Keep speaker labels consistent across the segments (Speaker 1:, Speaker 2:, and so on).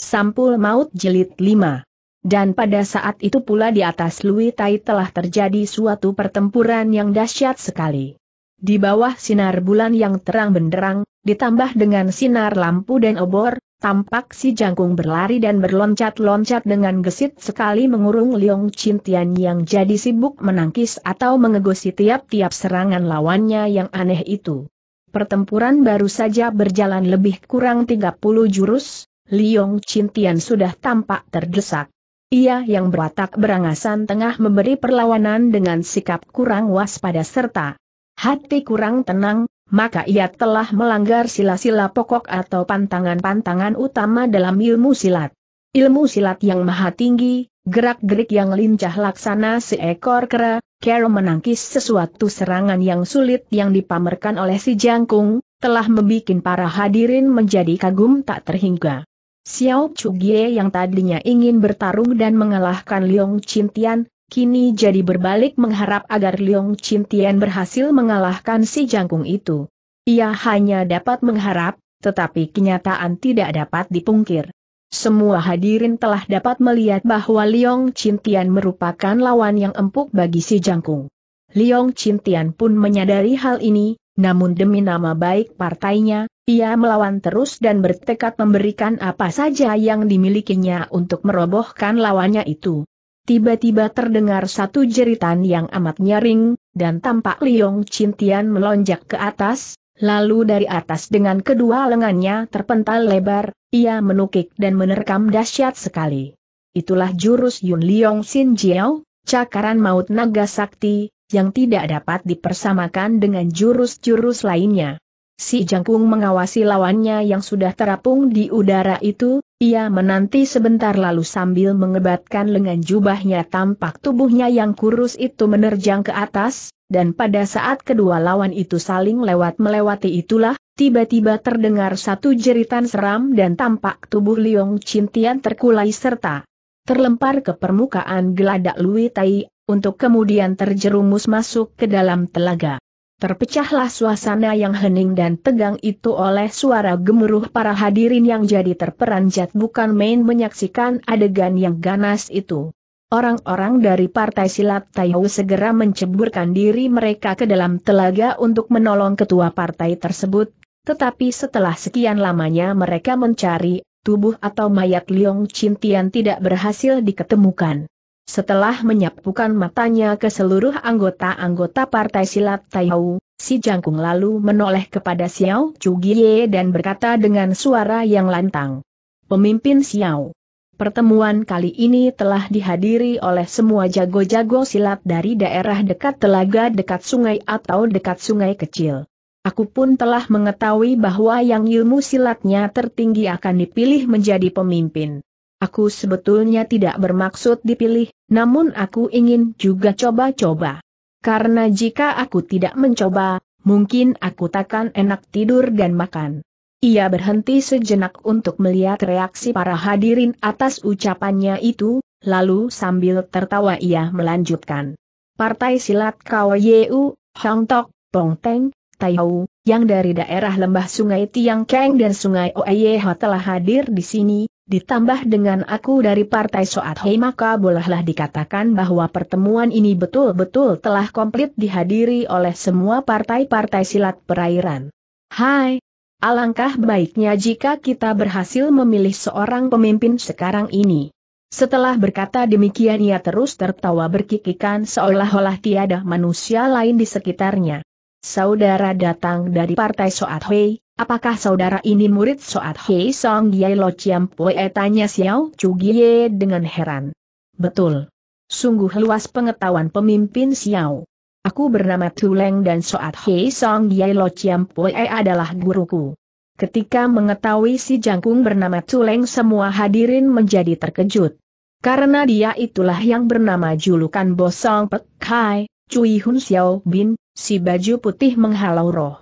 Speaker 1: Sampul Maut Jelit 5. Dan pada saat itu pula di atas Lui Tai telah terjadi suatu pertempuran yang dahsyat sekali. Di bawah sinar bulan yang terang benderang, ditambah dengan sinar lampu dan obor, tampak si jangkung berlari dan berloncat-loncat dengan gesit sekali mengurung Liong Cintian yang jadi sibuk menangkis atau mengegosi tiap-tiap serangan lawannya yang aneh itu. Pertempuran baru saja berjalan lebih kurang 30 jurus, Liong Cintian sudah tampak terdesak. Ia yang berwatak berangasan tengah memberi perlawanan dengan sikap kurang waspada serta hati kurang tenang, maka ia telah melanggar sila-sila pokok atau pantangan-pantangan utama dalam ilmu silat. Ilmu silat yang maha tinggi, gerak-gerik yang lincah laksana seekor kera, kera menangkis sesuatu serangan yang sulit yang dipamerkan oleh si jangkung, telah membuat para hadirin menjadi kagum tak terhingga. Xiao Chugie yang tadinya ingin bertarung dan mengalahkan Liong Chintian, kini jadi berbalik mengharap agar Liong Chintian berhasil mengalahkan si jangkung itu. Ia hanya dapat mengharap, tetapi kenyataan tidak dapat dipungkir. Semua hadirin telah dapat melihat bahwa Liong Chintian merupakan lawan yang empuk bagi si jangkung. Liong Chintian pun menyadari hal ini, namun demi nama baik partainya, ia melawan terus dan bertekad memberikan apa saja yang dimilikinya untuk merobohkan lawannya itu. Tiba-tiba terdengar satu jeritan yang amat nyaring, dan tampak Liong Cintian melonjak ke atas, Lalu dari atas dengan kedua lengannya terpental lebar, ia menukik dan menerkam dahsyat sekali. Itulah jurus Yun Liong Sin Jiao, cakaran maut naga sakti, yang tidak dapat dipersamakan dengan jurus-jurus lainnya. Si jangkung mengawasi lawannya yang sudah terapung di udara itu, ia menanti sebentar lalu sambil mengebatkan lengan jubahnya tampak tubuhnya yang kurus itu menerjang ke atas, dan pada saat kedua lawan itu saling lewat melewati itulah, tiba-tiba terdengar satu jeritan seram dan tampak tubuh Liong Cintian terkulai serta terlempar ke permukaan geladak Lui Tai, untuk kemudian terjerumus masuk ke dalam telaga. Terpecahlah suasana yang hening dan tegang itu oleh suara gemuruh para hadirin yang jadi terperanjat bukan main menyaksikan adegan yang ganas itu. Orang-orang dari Partai Silat Taiwu segera menceburkan diri mereka ke dalam telaga untuk menolong ketua partai tersebut, tetapi setelah sekian lamanya mereka mencari, tubuh atau mayat Liong Cintian tidak berhasil diketemukan. Setelah menyapukan matanya ke seluruh anggota-anggota Partai Silat Taihau, si Jangkung lalu menoleh kepada Xiao Chugie dan berkata dengan suara yang lantang. Pemimpin Xiao. Pertemuan kali ini telah dihadiri oleh semua jago-jago silat dari daerah dekat telaga dekat sungai atau dekat sungai kecil. Aku pun telah mengetahui bahwa yang ilmu silatnya tertinggi akan dipilih menjadi pemimpin. Aku sebetulnya tidak bermaksud dipilih, namun aku ingin juga coba-coba. Karena jika aku tidak mencoba, mungkin aku takkan enak tidur dan makan. Ia berhenti sejenak untuk melihat reaksi para hadirin atas ucapannya itu, lalu sambil tertawa ia melanjutkan. Partai silat KWU, Hong Tok, Tong Teng, Hau, yang dari daerah lembah Sungai Tiang Keng dan Sungai Oeyeho telah hadir di sini, ditambah dengan aku dari Partai Soat Hei maka bolehlah dikatakan bahwa pertemuan ini betul-betul telah komplit dihadiri oleh semua partai-partai silat perairan. Hai, alangkah baiknya jika kita berhasil memilih seorang pemimpin sekarang ini. Setelah berkata demikian ia terus tertawa berkikikan seolah-olah tiada manusia lain di sekitarnya. Saudara datang dari Partai Soat Hei, Apakah saudara ini murid Soat Hei Song Yai Lo Chiam Pue tanya Xiao Gie dengan heran. Betul. Sungguh luas pengetahuan pemimpin Xiao. Aku bernama Tuleng dan Soat Hei Song Yai Lo Chiam Pue adalah guruku. Ketika mengetahui si jangkung bernama Tuleng semua hadirin menjadi terkejut. Karena dia itulah yang bernama julukan Bosong Pek Hai, Cui Hun Xiao Bin, si baju putih menghalau roh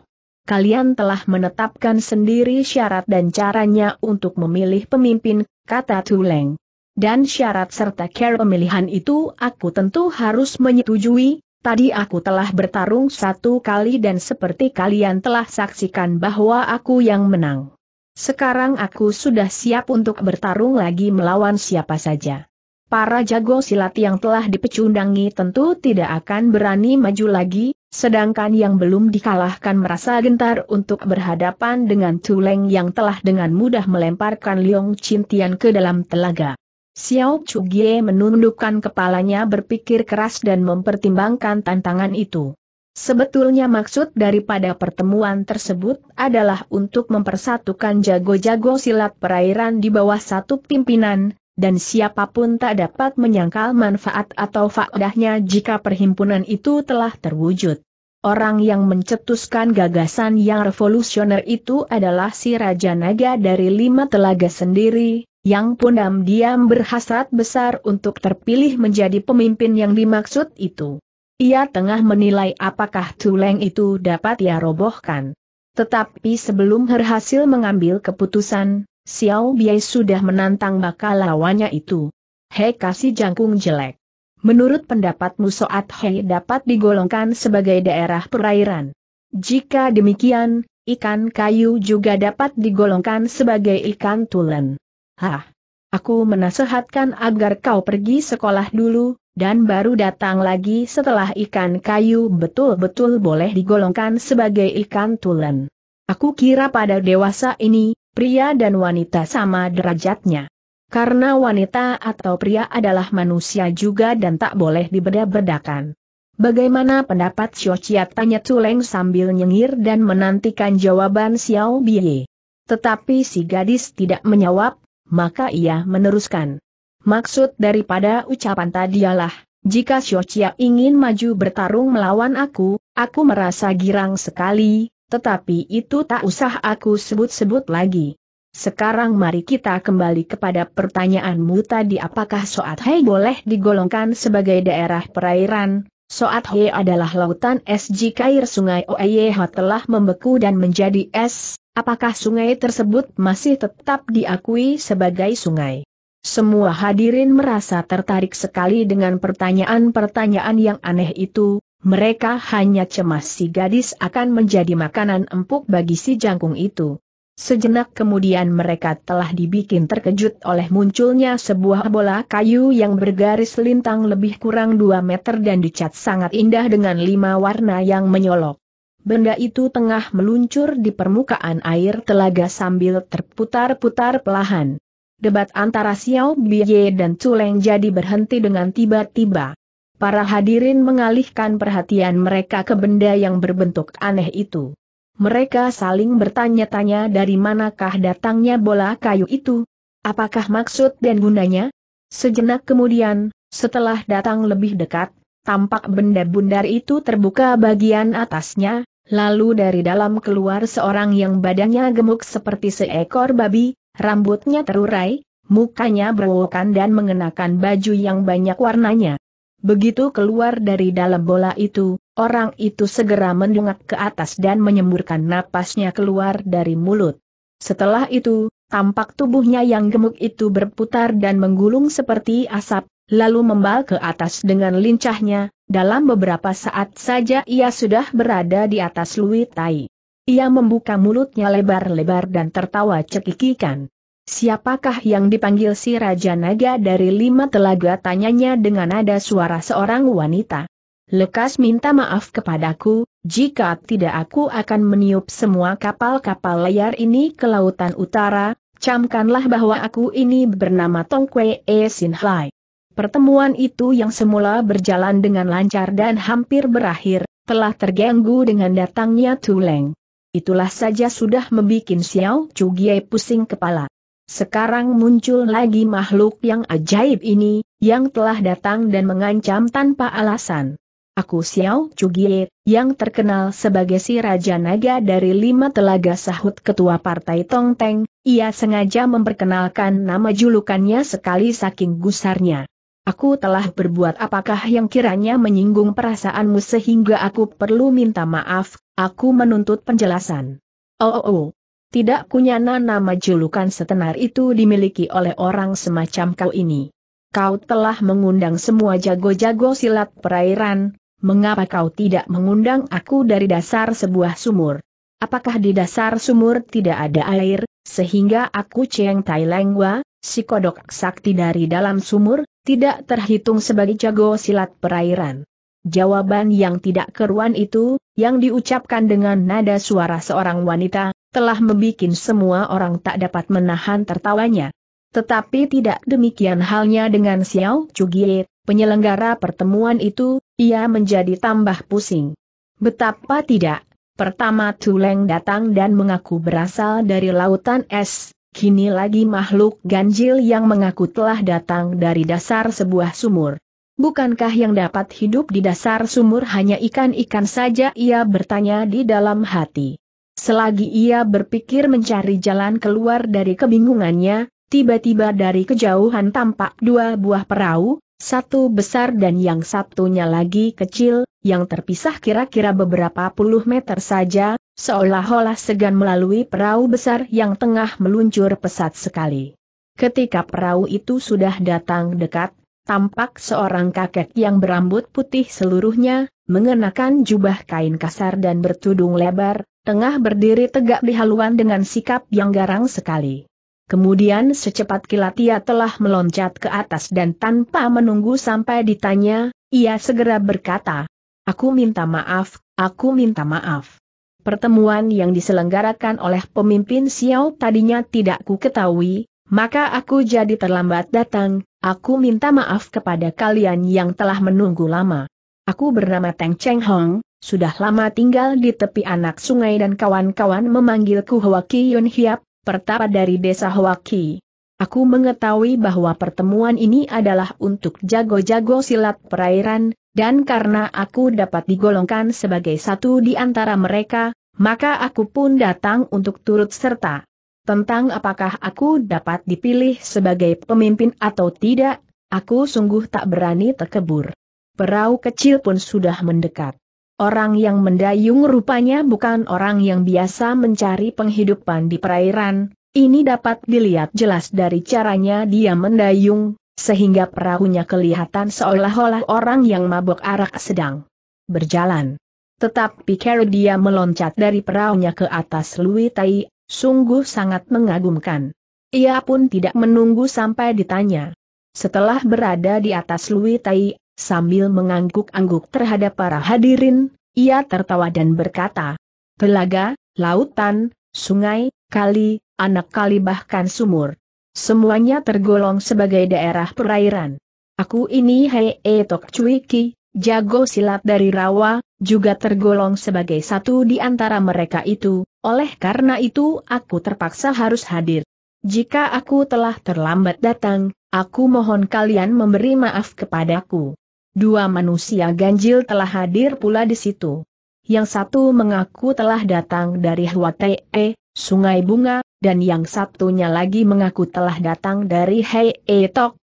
Speaker 1: kalian telah menetapkan sendiri syarat dan caranya untuk memilih pemimpin, kata Tuleng. Dan syarat serta care pemilihan itu aku tentu harus menyetujui, tadi aku telah bertarung satu kali dan seperti kalian telah saksikan bahwa aku yang menang. Sekarang aku sudah siap untuk bertarung lagi melawan siapa saja. Para jago silat yang telah dipecundangi tentu tidak akan berani maju lagi, Sedangkan yang belum dikalahkan merasa gentar untuk berhadapan dengan Tuleng yang telah dengan mudah melemparkan Liong Cintian ke dalam telaga. Xiao Chugie menundukkan kepalanya berpikir keras dan mempertimbangkan tantangan itu. Sebetulnya maksud daripada pertemuan tersebut adalah untuk mempersatukan jago-jago silat perairan di bawah satu pimpinan, dan siapapun tak dapat menyangkal manfaat atau faedahnya jika perhimpunan itu telah terwujud. Orang yang mencetuskan gagasan yang revolusioner itu adalah si Raja Naga dari lima telaga sendiri, yang pundam diam berhasrat besar untuk terpilih menjadi pemimpin yang dimaksud itu. Ia tengah menilai apakah tuleng itu dapat ia robohkan. Tetapi sebelum berhasil mengambil keputusan, Xiao Biai sudah menantang bakal lawannya itu. Hei kasih jangkung jelek. Menurut pendapatmu Soat Hei dapat digolongkan sebagai daerah perairan. Jika demikian, ikan kayu juga dapat digolongkan sebagai ikan tulen. Hah? Aku menasehatkan agar kau pergi sekolah dulu, dan baru datang lagi setelah ikan kayu betul-betul boleh digolongkan sebagai ikan tulen. Aku kira pada dewasa ini, pria dan wanita sama derajatnya. Karena wanita atau pria adalah manusia juga dan tak boleh dibeda-bedakan. Bagaimana pendapat Xiao Xiaochia tanya Tuleng sambil nyengir dan menantikan jawaban Xiao Biye. Tetapi si gadis tidak menjawab, maka ia meneruskan. Maksud daripada ucapan tadi tadialah, jika Xiao Xiaochia ingin maju bertarung melawan aku, aku merasa girang sekali, tetapi itu tak usah aku sebut-sebut lagi. Sekarang mari kita kembali kepada pertanyaanmu tadi apakah Soat Hei boleh digolongkan sebagai daerah perairan? Soat Hei adalah lautan es jika air sungai Oeyeho telah membeku dan menjadi es, apakah sungai tersebut masih tetap diakui sebagai sungai? Semua hadirin merasa tertarik sekali dengan pertanyaan-pertanyaan yang aneh itu, mereka hanya cemas si gadis akan menjadi makanan empuk bagi si jangkung itu. Sejenak kemudian mereka telah dibikin terkejut oleh munculnya sebuah bola kayu yang bergaris lintang lebih kurang 2 meter dan dicat sangat indah dengan lima warna yang menyolok. Benda itu tengah meluncur di permukaan air telaga sambil terputar-putar pelahan. Debat antara Xiao Biye dan Culeng jadi berhenti dengan tiba-tiba para hadirin mengalihkan perhatian mereka ke benda yang berbentuk aneh itu. Mereka saling bertanya-tanya dari manakah datangnya bola kayu itu, apakah maksud dan gunanya? Sejenak kemudian, setelah datang lebih dekat, tampak benda bundar itu terbuka bagian atasnya, lalu dari dalam keluar seorang yang badannya gemuk seperti seekor babi, rambutnya terurai, mukanya berwokan dan mengenakan baju yang banyak warnanya. Begitu keluar dari dalam bola itu, orang itu segera mendungak ke atas dan menyemburkan napasnya keluar dari mulut. Setelah itu, tampak tubuhnya yang gemuk itu berputar dan menggulung seperti asap, lalu membal ke atas dengan lincahnya, dalam beberapa saat saja ia sudah berada di atas Lui Tai. Ia membuka mulutnya lebar-lebar dan tertawa cekikikan. Siapakah yang dipanggil si Raja Naga dari lima telaga tanyanya dengan nada suara seorang wanita. Lekas minta maaf kepadaku, jika tidak aku akan meniup semua kapal-kapal layar ini ke lautan utara, camkanlah bahwa aku ini bernama Tong Tongkwe E Sinhai. Pertemuan itu yang semula berjalan dengan lancar dan hampir berakhir, telah terganggu dengan datangnya Tuleng. Itulah saja sudah membuat Xiao Gie pusing kepala. Sekarang muncul lagi makhluk yang ajaib ini, yang telah datang dan mengancam tanpa alasan. Aku Xiao Chugie, yang terkenal sebagai si Raja Naga dari lima telaga sahut ketua partai Tongteng, ia sengaja memperkenalkan nama julukannya sekali saking gusarnya. Aku telah berbuat apakah yang kiranya menyinggung perasaanmu sehingga aku perlu minta maaf, aku menuntut penjelasan. Oh, oh, oh. Tidak kunyana nama julukan setenar itu dimiliki oleh orang semacam kau ini. Kau telah mengundang semua jago-jago silat perairan, mengapa kau tidak mengundang aku dari dasar sebuah sumur? Apakah di dasar sumur tidak ada air, sehingga aku Cheng Tai Lengwa, si kodok sakti dari dalam sumur, tidak terhitung sebagai jago silat perairan? Jawaban yang tidak keruan itu, yang diucapkan dengan nada suara seorang wanita, telah membuat semua orang tak dapat menahan tertawanya. Tetapi tidak demikian halnya dengan Xiao Chugie, penyelenggara pertemuan itu, ia menjadi tambah pusing. Betapa tidak, pertama Tuleng datang dan mengaku berasal dari lautan es, kini lagi makhluk ganjil yang mengaku telah datang dari dasar sebuah sumur. Bukankah yang dapat hidup di dasar sumur hanya ikan-ikan saja ia bertanya di dalam hati. Selagi ia berpikir mencari jalan keluar dari kebingungannya, tiba-tiba dari kejauhan tampak dua buah perahu, satu besar dan yang satunya lagi kecil, yang terpisah kira-kira beberapa puluh meter saja, seolah-olah segan melalui perahu besar yang tengah meluncur pesat sekali. Ketika perahu itu sudah datang dekat, tampak seorang kakek yang berambut putih seluruhnya, mengenakan jubah kain kasar dan bertudung lebar, tengah berdiri tegak di haluan dengan sikap yang garang sekali. Kemudian secepat kilat ia telah meloncat ke atas dan tanpa menunggu sampai ditanya, ia segera berkata, Aku minta maaf, aku minta maaf. Pertemuan yang diselenggarakan oleh pemimpin Xiao tadinya tidak ku ketahui, maka aku jadi terlambat datang, aku minta maaf kepada kalian yang telah menunggu lama. Aku bernama Teng Cheng Hong, sudah lama tinggal di tepi anak sungai dan kawan-kawan memanggilku Hwaki Yun Hiap, pertapa dari desa Hwaki. Aku mengetahui bahwa pertemuan ini adalah untuk jago-jago silat perairan, dan karena aku dapat digolongkan sebagai satu di antara mereka, maka aku pun datang untuk turut serta. Tentang apakah aku dapat dipilih sebagai pemimpin atau tidak, aku sungguh tak berani terkebur. Perahu kecil pun sudah mendekat. Orang yang mendayung rupanya bukan orang yang biasa mencari penghidupan di perairan, ini dapat dilihat jelas dari caranya dia mendayung, sehingga perahunya kelihatan seolah-olah orang yang mabuk arak sedang berjalan. Tetapi Carol dia meloncat dari perahunya ke atas Lui Tai, sungguh sangat mengagumkan. Ia pun tidak menunggu sampai ditanya. Setelah berada di atas Lui Tai, Sambil mengangguk-angguk terhadap para hadirin, ia tertawa dan berkata, Telaga, lautan, sungai, kali, anak kali bahkan sumur. Semuanya tergolong sebagai daerah perairan. Aku ini Hei e, Tok Cuiki, jago silat dari rawa, juga tergolong sebagai satu di antara mereka itu, oleh karena itu aku terpaksa harus hadir. Jika aku telah terlambat datang, aku mohon kalian memberi maaf kepadaku. Dua manusia ganjil telah hadir pula di situ. Yang satu mengaku telah datang dari Huatee, eh, Sungai Bunga, dan yang satunya lagi mengaku telah datang dari Hei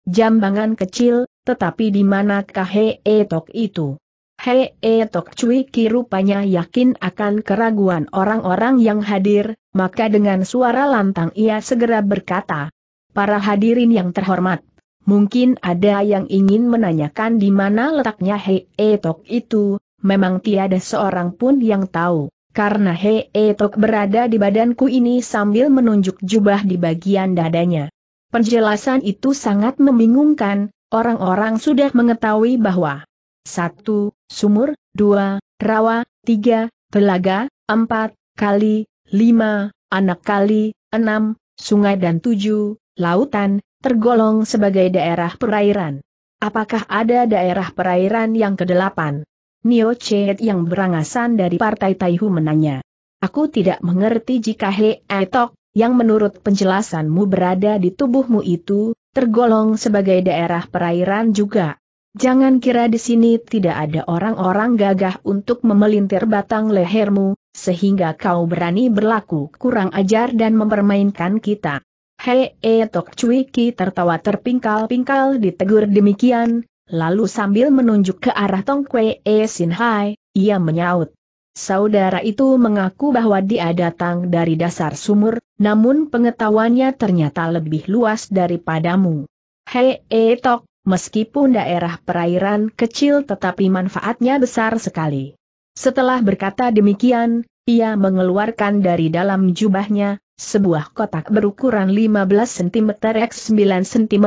Speaker 1: jambangan kecil, tetapi di manakah Hei Etok itu? Hei Etok Cuiki rupanya yakin akan keraguan orang-orang yang hadir, maka dengan suara lantang ia segera berkata, Para hadirin yang terhormat, Mungkin ada yang ingin menanyakan di mana letaknya he Etok itu, memang tiada seorang pun yang tahu. Karena he Etok berada di badanku ini sambil menunjuk jubah di bagian dadanya. Penjelasan itu sangat membingungkan, orang-orang sudah mengetahui bahwa 1. Sumur, 2. Rawa, 3. Telaga, 4. Kali, 5. Anak kali, 6. Sungai dan 7. Lautan, tergolong sebagai daerah perairan. Apakah ada daerah perairan yang kedelapan? Nio Chet yang berangasan dari Partai Taihu menanya. Aku tidak mengerti jika He Etok, yang menurut penjelasanmu berada di tubuhmu itu, tergolong sebagai daerah perairan juga. Jangan kira di sini tidak ada orang-orang gagah untuk memelintir batang lehermu, sehingga kau berani berlaku kurang ajar dan mempermainkan kita. Hei Tok Cui Ki tertawa terpingkal-pingkal ditegur demikian, lalu sambil menunjuk ke arah Tong kue E Sin Hai, ia menyaut. Saudara itu mengaku bahwa dia datang dari dasar sumur, namun pengetahuannya ternyata lebih luas daripadamu. Hei Tok, meskipun daerah perairan kecil tetapi manfaatnya besar sekali. Setelah berkata demikian, ia mengeluarkan dari dalam jubahnya, sebuah kotak berukuran 15 cm x 9 cm,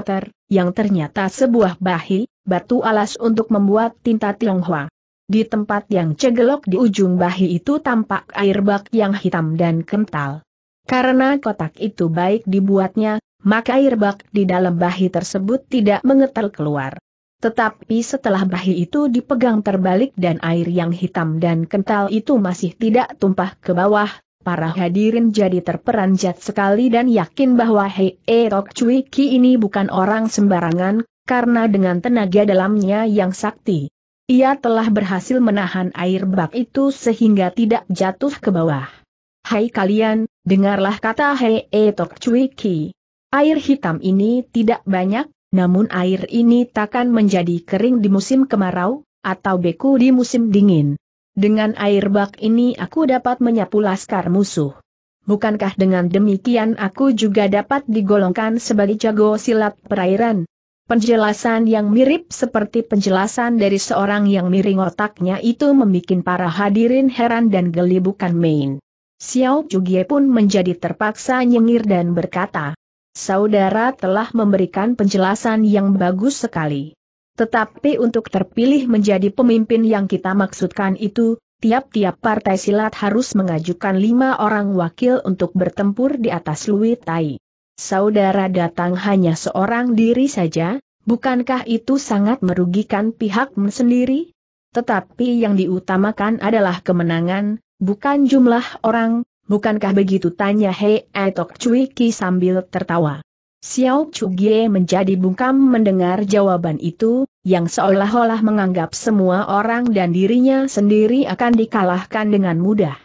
Speaker 1: yang ternyata sebuah bahi, batu alas untuk membuat tinta Tionghoa. Di tempat yang cegelok di ujung bahi itu tampak air bak yang hitam dan kental. Karena kotak itu baik dibuatnya, maka air bak di dalam bahi tersebut tidak mengetel keluar. Tetapi setelah bahi itu dipegang terbalik dan air yang hitam dan kental itu masih tidak tumpah ke bawah, para hadirin jadi terperanjat sekali dan yakin bahwa Hei e Tok Cui Ki ini bukan orang sembarangan, karena dengan tenaga dalamnya yang sakti. Ia telah berhasil menahan air bak itu sehingga tidak jatuh ke bawah. Hai kalian, dengarlah kata Hei e Tok Cui Ki. Air hitam ini tidak banyak, namun air ini takkan menjadi kering di musim kemarau, atau beku di musim dingin. Dengan air bak ini aku dapat menyapu laskar musuh. Bukankah dengan demikian aku juga dapat digolongkan sebagai jago silat perairan? Penjelasan yang mirip seperti penjelasan dari seorang yang miring otaknya itu membuat para hadirin heran dan geli bukan main. Xiao Jugie pun menjadi terpaksa nyengir dan berkata, Saudara telah memberikan penjelasan yang bagus sekali. Tetapi untuk terpilih menjadi pemimpin yang kita maksudkan itu, tiap-tiap partai silat harus mengajukan lima orang wakil untuk bertempur di atas Lui Tai. Saudara datang hanya seorang diri saja, bukankah itu sangat merugikan pihak sendiri? Tetapi yang diutamakan adalah kemenangan, bukan jumlah orang, bukankah begitu tanya Hei Etok Cui Ki sambil tertawa. Xiao Chugie menjadi bungkam mendengar jawaban itu, yang seolah-olah menganggap semua orang dan dirinya sendiri akan dikalahkan dengan mudah.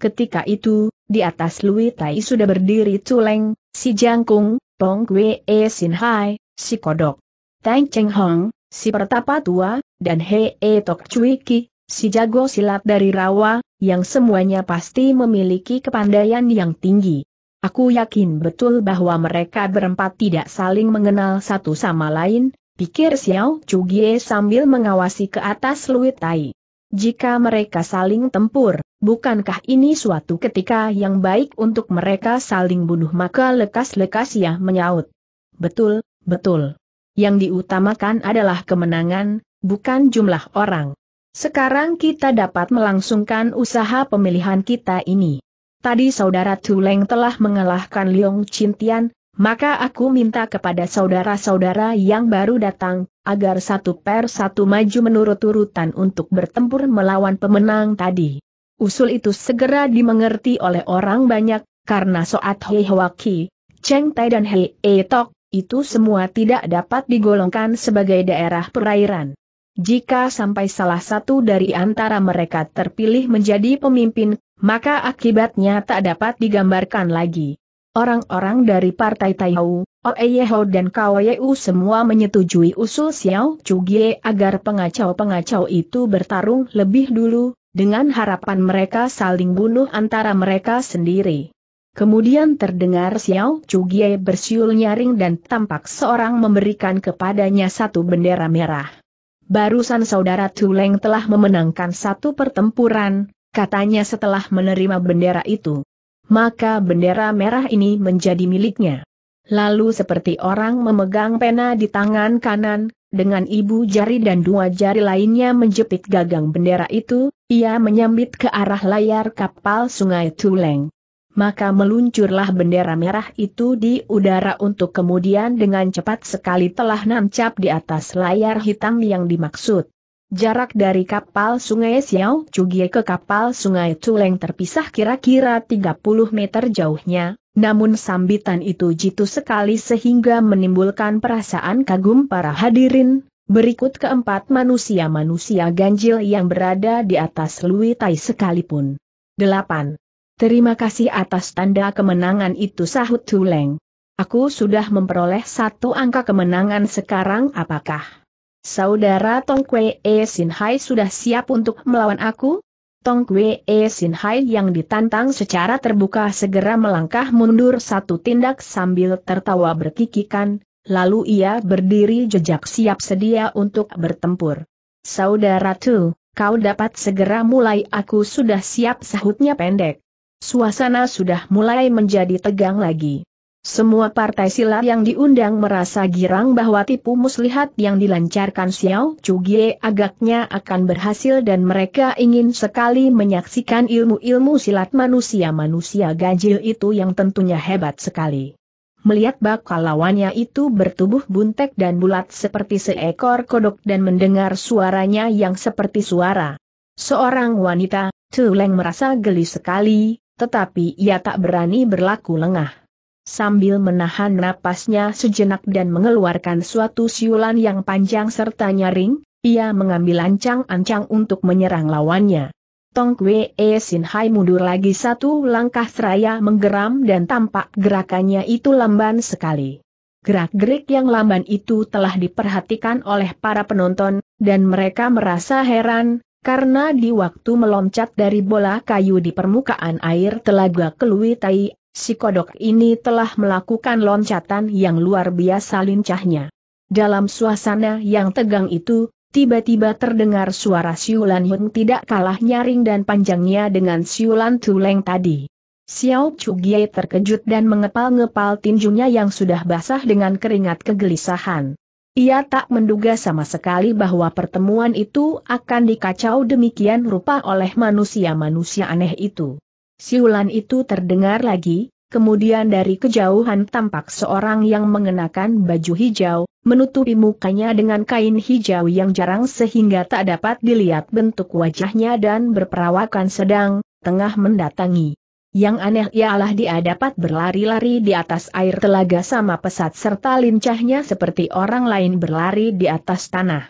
Speaker 1: Ketika itu, di atas Lui Tai sudah berdiri Tuleng, si Jangkung, Tong Kwe E Sin Hai, si Kodok, Tang Cheng Hong, si Pertapa Tua, dan He E Tok Cui Ki, si jago silat dari Rawa, yang semuanya pasti memiliki kepandaian yang tinggi. Aku yakin betul bahwa mereka berempat tidak saling mengenal satu sama lain, pikir Xiao Chugie sambil mengawasi ke atas Lui Tai. Jika mereka saling tempur, bukankah ini suatu ketika yang baik untuk mereka saling bunuh maka lekas-lekas ya menyaut. Betul, betul. Yang diutamakan adalah kemenangan, bukan jumlah orang. Sekarang kita dapat melangsungkan usaha pemilihan kita ini tadi saudara Tuleng telah mengalahkan Liong Cintian, maka aku minta kepada saudara-saudara yang baru datang, agar satu per satu maju menurut urutan untuk bertempur melawan pemenang tadi. Usul itu segera dimengerti oleh orang banyak, karena Soat Hei Hwaki, Cheng Tai dan Hei E Tok, itu semua tidak dapat digolongkan sebagai daerah perairan. Jika sampai salah satu dari antara mereka terpilih menjadi pemimpin, maka akibatnya tak dapat digambarkan lagi. Orang-orang dari Partai Taihau, Oeyeho dan Kawayeu semua menyetujui usul Xiao Chugie agar pengacau-pengacau itu bertarung lebih dulu, dengan harapan mereka saling bunuh antara mereka sendiri. Kemudian terdengar Xiao Chugie bersiul nyaring dan tampak seorang memberikan kepadanya satu bendera merah. Barusan saudara Tuleng telah memenangkan satu pertempuran, katanya setelah menerima bendera itu. Maka bendera merah ini menjadi miliknya. Lalu seperti orang memegang pena di tangan kanan, dengan ibu jari dan dua jari lainnya menjepit gagang bendera itu, ia menyambit ke arah layar kapal sungai Tuleng. Maka meluncurlah bendera merah itu di udara untuk kemudian dengan cepat sekali telah nancap di atas layar hitam yang dimaksud. Jarak dari kapal sungai Xiao Cugie ke kapal sungai Tuleng terpisah kira-kira 30 meter jauhnya, namun sambitan itu jitu sekali sehingga menimbulkan perasaan kagum para hadirin, Berikut keempat manusia-manusia ganjil yang berada di atas Lui Tai sekalipun. 8. Terima kasih atas tanda kemenangan itu sahut Tuleng. Aku sudah memperoleh satu angka kemenangan sekarang apakah Saudara Tong Kwe E Sin Hai sudah siap untuk melawan aku? Tong Kwe E Sin Hai yang ditantang secara terbuka segera melangkah mundur satu tindak sambil tertawa berkikikan, lalu ia berdiri jejak siap sedia untuk bertempur. Saudara Tu, kau dapat segera mulai aku sudah siap sahutnya pendek. Suasana sudah mulai menjadi tegang lagi. Semua partai silat yang diundang merasa girang bahwa tipu muslihat yang dilancarkan Xiao Chugie agaknya akan berhasil dan mereka ingin sekali menyaksikan ilmu-ilmu silat manusia-manusia ganjil itu yang tentunya hebat sekali. Melihat bakal lawannya itu bertubuh buntek dan bulat seperti seekor kodok dan mendengar suaranya yang seperti suara seorang wanita, Tuleng merasa geli sekali, tetapi ia tak berani berlaku lengah sambil menahan napasnya sejenak dan mengeluarkan suatu siulan yang panjang serta nyaring, ia mengambil ancang-ancang untuk menyerang lawannya. Tong Kwee Sin Hai mundur lagi satu langkah seraya menggeram dan tampak gerakannya itu lamban sekali. Gerak-gerik yang lamban itu telah diperhatikan oleh para penonton, dan mereka merasa heran, karena di waktu meloncat dari bola kayu di permukaan air telaga Kelui Tai, si kodok ini telah melakukan loncatan yang luar biasa lincahnya. Dalam suasana yang tegang itu, tiba-tiba terdengar suara siulan Hun tidak kalah nyaring dan panjangnya dengan siulan tuleng tadi. Xiao Chugie terkejut dan mengepal-ngepal tinjunya yang sudah basah dengan keringat kegelisahan. Ia tak menduga sama sekali bahwa pertemuan itu akan dikacau demikian rupa oleh manusia-manusia aneh itu. Siulan itu terdengar lagi, kemudian dari kejauhan tampak seorang yang mengenakan baju hijau, menutupi mukanya dengan kain hijau yang jarang sehingga tak dapat dilihat bentuk wajahnya dan berperawakan sedang, tengah mendatangi. Yang aneh ialah dia dapat berlari-lari di atas air telaga sama pesat serta lincahnya seperti orang lain berlari di atas tanah.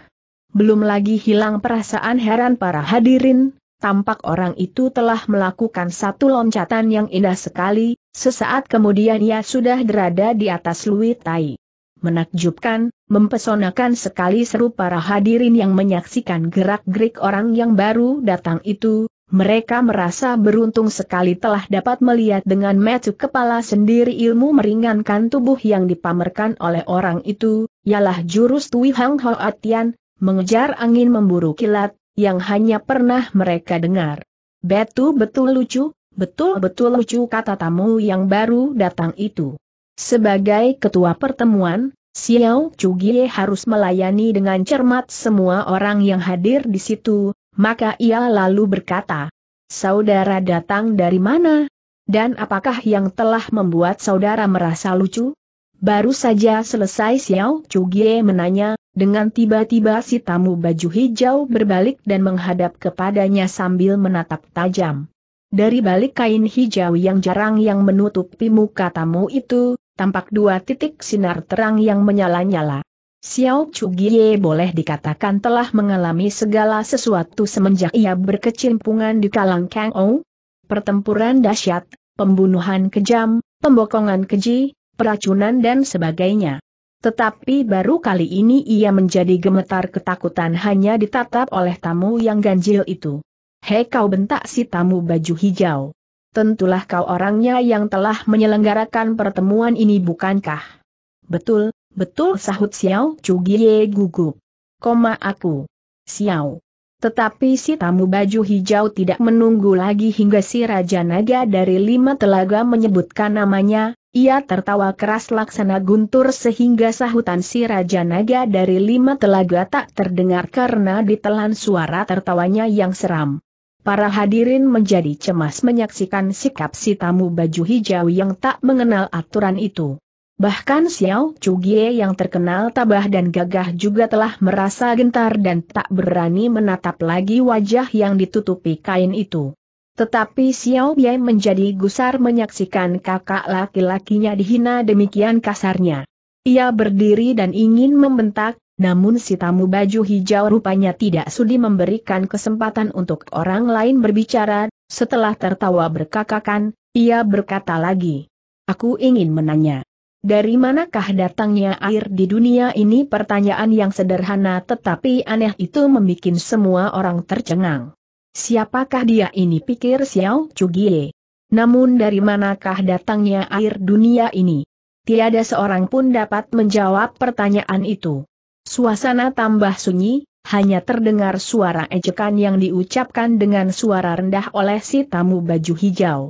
Speaker 1: Belum lagi hilang perasaan heran para hadirin, tampak orang itu telah melakukan satu loncatan yang indah sekali, sesaat kemudian ia sudah berada di atas Lui Tai. Menakjubkan, mempesonakan sekali seru para hadirin yang menyaksikan gerak-gerik orang yang baru datang itu, mereka merasa beruntung sekali telah dapat melihat dengan metu kepala sendiri ilmu meringankan tubuh yang dipamerkan oleh orang itu, ialah jurus Tui Hang Ho Atian, mengejar angin memburu kilat, yang hanya pernah mereka dengar. Betul betul lucu, betul-betul lucu kata tamu yang baru datang itu. Sebagai ketua pertemuan, Xiao Chugie harus melayani dengan cermat semua orang yang hadir di situ, maka ia lalu berkata, Saudara datang dari mana? Dan apakah yang telah membuat saudara merasa lucu? Baru saja selesai Xiao Gie menanya, dengan tiba-tiba si tamu baju hijau berbalik dan menghadap kepadanya sambil menatap tajam. Dari balik kain hijau yang jarang yang menutupi muka tamu itu, tampak dua titik sinar terang yang menyala-nyala. Xiao Gie boleh dikatakan telah mengalami segala sesuatu semenjak ia berkecimpungan di kalang Kang Ou. Pertempuran dahsyat, pembunuhan kejam, pembokongan keji, peracunan dan sebagainya. Tetapi baru kali ini ia menjadi gemetar ketakutan hanya ditatap oleh tamu yang ganjil itu. Hei kau bentak si tamu baju hijau. Tentulah kau orangnya yang telah menyelenggarakan pertemuan ini bukankah? Betul, betul sahut Xiao Cugie gugup. Koma aku. Xiao. Tetapi si tamu baju hijau tidak menunggu lagi hingga si Raja Naga dari lima telaga menyebutkan namanya, ia tertawa keras laksana guntur sehingga sahutan si Raja Naga dari lima telaga tak terdengar karena ditelan suara tertawanya yang seram. Para hadirin menjadi cemas menyaksikan sikap si tamu baju hijau yang tak mengenal aturan itu. Bahkan Xiao Chugie yang terkenal tabah dan gagah juga telah merasa gentar dan tak berani menatap lagi wajah yang ditutupi kain itu. Tetapi Xiao Bie menjadi gusar menyaksikan kakak laki-lakinya dihina demikian kasarnya. Ia berdiri dan ingin membentak, namun si tamu baju hijau rupanya tidak sudi memberikan kesempatan untuk orang lain berbicara, setelah tertawa berkakakan, ia berkata lagi. Aku ingin menanya. Dari manakah datangnya air di dunia ini pertanyaan yang sederhana tetapi aneh itu membuat semua orang tercengang. Siapakah dia ini pikir Xiao Chugie? Namun dari manakah datangnya air dunia ini? Tiada seorang pun dapat menjawab pertanyaan itu. Suasana tambah sunyi, hanya terdengar suara ejekan yang diucapkan dengan suara rendah oleh si tamu baju hijau.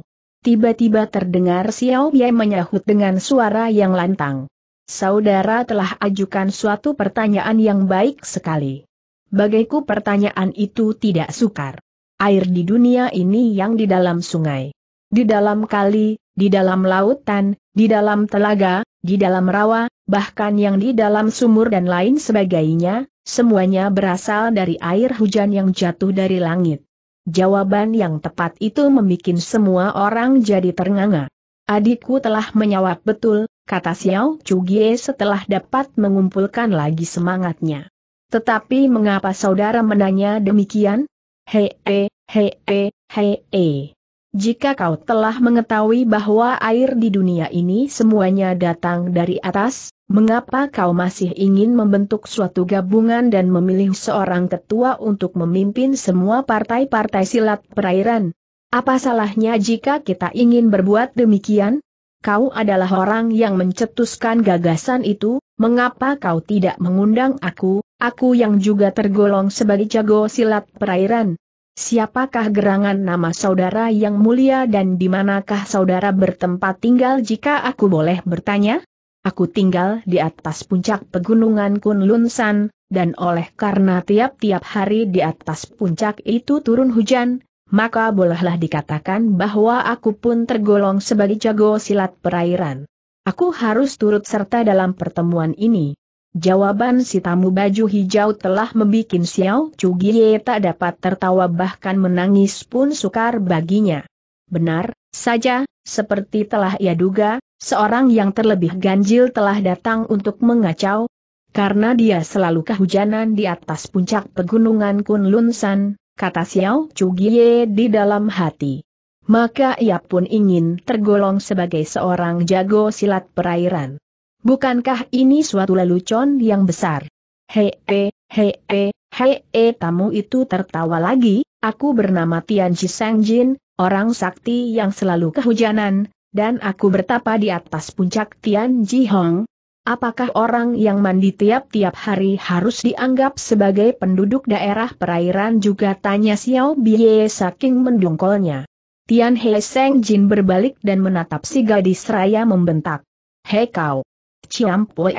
Speaker 1: Tiba-tiba terdengar Xiao Biai menyahut dengan suara yang lantang. Saudara telah ajukan suatu pertanyaan yang baik sekali. Bagiku pertanyaan itu tidak sukar air di dunia ini yang di dalam sungai. Di dalam kali, di dalam lautan, di dalam telaga, di dalam rawa, bahkan yang di dalam sumur dan lain sebagainya, semuanya berasal dari air hujan yang jatuh dari langit. Jawaban yang tepat itu membuat semua orang jadi ternganga. Adikku telah menyawat betul, kata Xiao Chugie setelah dapat mengumpulkan lagi semangatnya. Tetapi mengapa saudara menanya demikian? Hei, e, hei, e, hei, hei, hei. Jika kau telah mengetahui bahwa air di dunia ini semuanya datang dari atas, mengapa kau masih ingin membentuk suatu gabungan dan memilih seorang ketua untuk memimpin semua partai-partai silat perairan? Apa salahnya jika kita ingin berbuat demikian? Kau adalah orang yang mencetuskan gagasan itu, mengapa kau tidak mengundang aku, Aku yang juga tergolong sebagai jago silat perairan. Siapakah gerangan nama saudara yang mulia dan di manakah saudara bertempat tinggal jika aku boleh bertanya? Aku tinggal di atas puncak pegunungan Kunlun San, dan oleh karena tiap-tiap hari di atas puncak itu turun hujan, maka bolehlah dikatakan bahwa aku pun tergolong sebagai jago silat perairan. Aku harus turut serta dalam pertemuan ini. Jawaban si tamu baju hijau telah membuat Xiao Chugie tak dapat tertawa bahkan menangis pun sukar baginya. Benar, saja, seperti telah ia duga, seorang yang terlebih ganjil telah datang untuk mengacau. Karena dia selalu kehujanan di atas puncak pegunungan Kunlunsan, kata Xiao Chugie di dalam hati. Maka ia pun ingin tergolong sebagai seorang jago silat perairan. Bukankah ini suatu lelucon yang besar? Hei, hei, hei, hei, tamu itu tertawa lagi, aku bernama Tian Sang Jin, orang sakti yang selalu kehujanan, dan aku bertapa di atas puncak Tian Ji Hong. Apakah orang yang mandi tiap-tiap hari harus dianggap sebagai penduduk daerah perairan juga tanya Xiao Biye saking mendongkolnya. Tian He Seng Jin berbalik dan menatap si gadis raya membentak. Hei kau! Ciam Poe.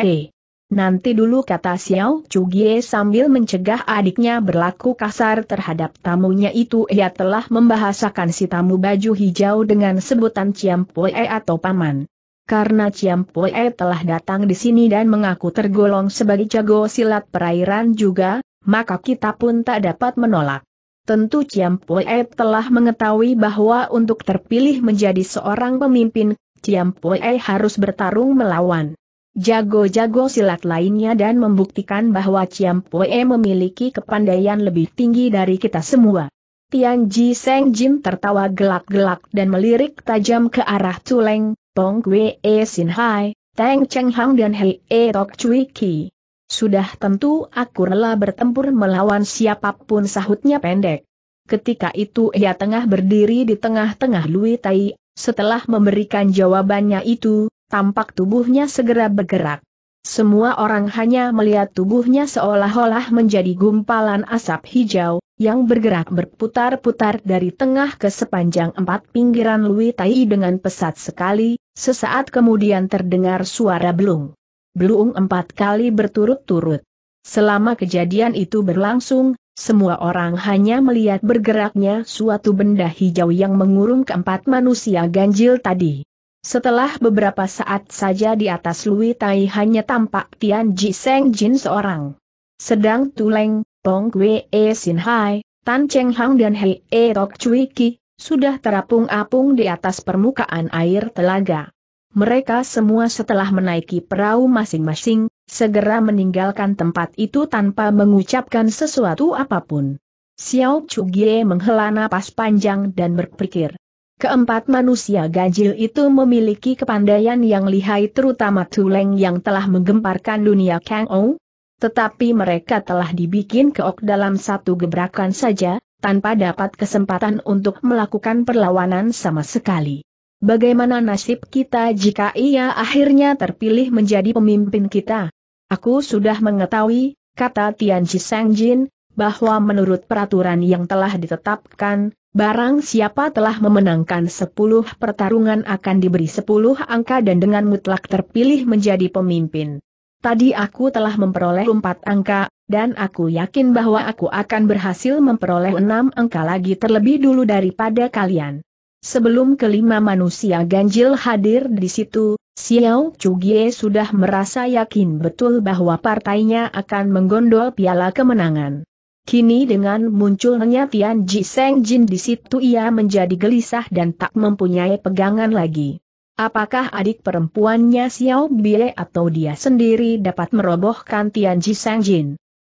Speaker 1: Nanti dulu kata Xiao Chugie sambil mencegah adiknya berlaku kasar terhadap tamunya itu ia telah membahasakan si tamu baju hijau dengan sebutan Ciam Poe atau Paman. Karena Ciam Poe telah datang di sini dan mengaku tergolong sebagai jago silat perairan juga, maka kita pun tak dapat menolak. Tentu Ciam Poe telah mengetahui bahwa untuk terpilih menjadi seorang pemimpin, Ciam Poe harus bertarung melawan jago-jago silat lainnya dan membuktikan bahwa Poe memiliki kepandaian lebih tinggi dari kita semua. Tian Ji Seng Jin tertawa gelak-gelak dan melirik tajam ke arah Tuleng, Pong Kwe E Sin Hai, Teng Cheng Hang dan Hei E Tok Cui Ki. Sudah tentu aku rela bertempur melawan siapapun sahutnya pendek. Ketika itu ia tengah berdiri di tengah-tengah Lui Tai, setelah memberikan jawabannya itu, tampak tubuhnya segera bergerak. Semua orang hanya melihat tubuhnya seolah-olah menjadi gumpalan asap hijau, yang bergerak berputar-putar dari tengah ke sepanjang empat pinggiran Lui Tai dengan pesat sekali, sesaat kemudian terdengar suara belung. Belung empat kali berturut-turut. Selama kejadian itu berlangsung, semua orang hanya melihat bergeraknya suatu benda hijau yang mengurung keempat manusia ganjil tadi. Setelah beberapa saat saja di atas Lui Tai hanya tampak Tian Ji Seng Jin seorang. Sedang Tuleng, Tong Kwe E Sin Hai, Tan Cheng Hang dan Hei E Tok Cui Ki, sudah terapung-apung di atas permukaan air telaga. Mereka semua setelah menaiki perahu masing-masing, segera meninggalkan tempat itu tanpa mengucapkan sesuatu apapun. Xiao Chu Ge menghela napas panjang dan berpikir, Keempat manusia ganjil itu memiliki kepandaian yang lihai terutama Tuleng yang telah menggemparkan dunia Kang Ou. Tetapi mereka telah dibikin keok dalam satu gebrakan saja, tanpa dapat kesempatan untuk melakukan perlawanan sama sekali. Bagaimana nasib kita jika ia akhirnya terpilih menjadi pemimpin kita? Aku sudah mengetahui, kata Tian Ji Sang Jin, bahwa menurut peraturan yang telah ditetapkan, Barang siapa telah memenangkan sepuluh pertarungan akan diberi sepuluh angka dan dengan mutlak terpilih menjadi pemimpin. Tadi aku telah memperoleh empat angka, dan aku yakin bahwa aku akan berhasil memperoleh enam angka lagi terlebih dulu daripada kalian. Sebelum kelima manusia ganjil hadir di situ, Xiao Chugie sudah merasa yakin betul bahwa partainya akan menggondol piala kemenangan. Kini dengan munculnya Tian Ji Seng Jin di situ ia menjadi gelisah dan tak mempunyai pegangan lagi. Apakah adik perempuannya Xiao Bie atau dia sendiri dapat merobohkan Tian Ji Seng Jin?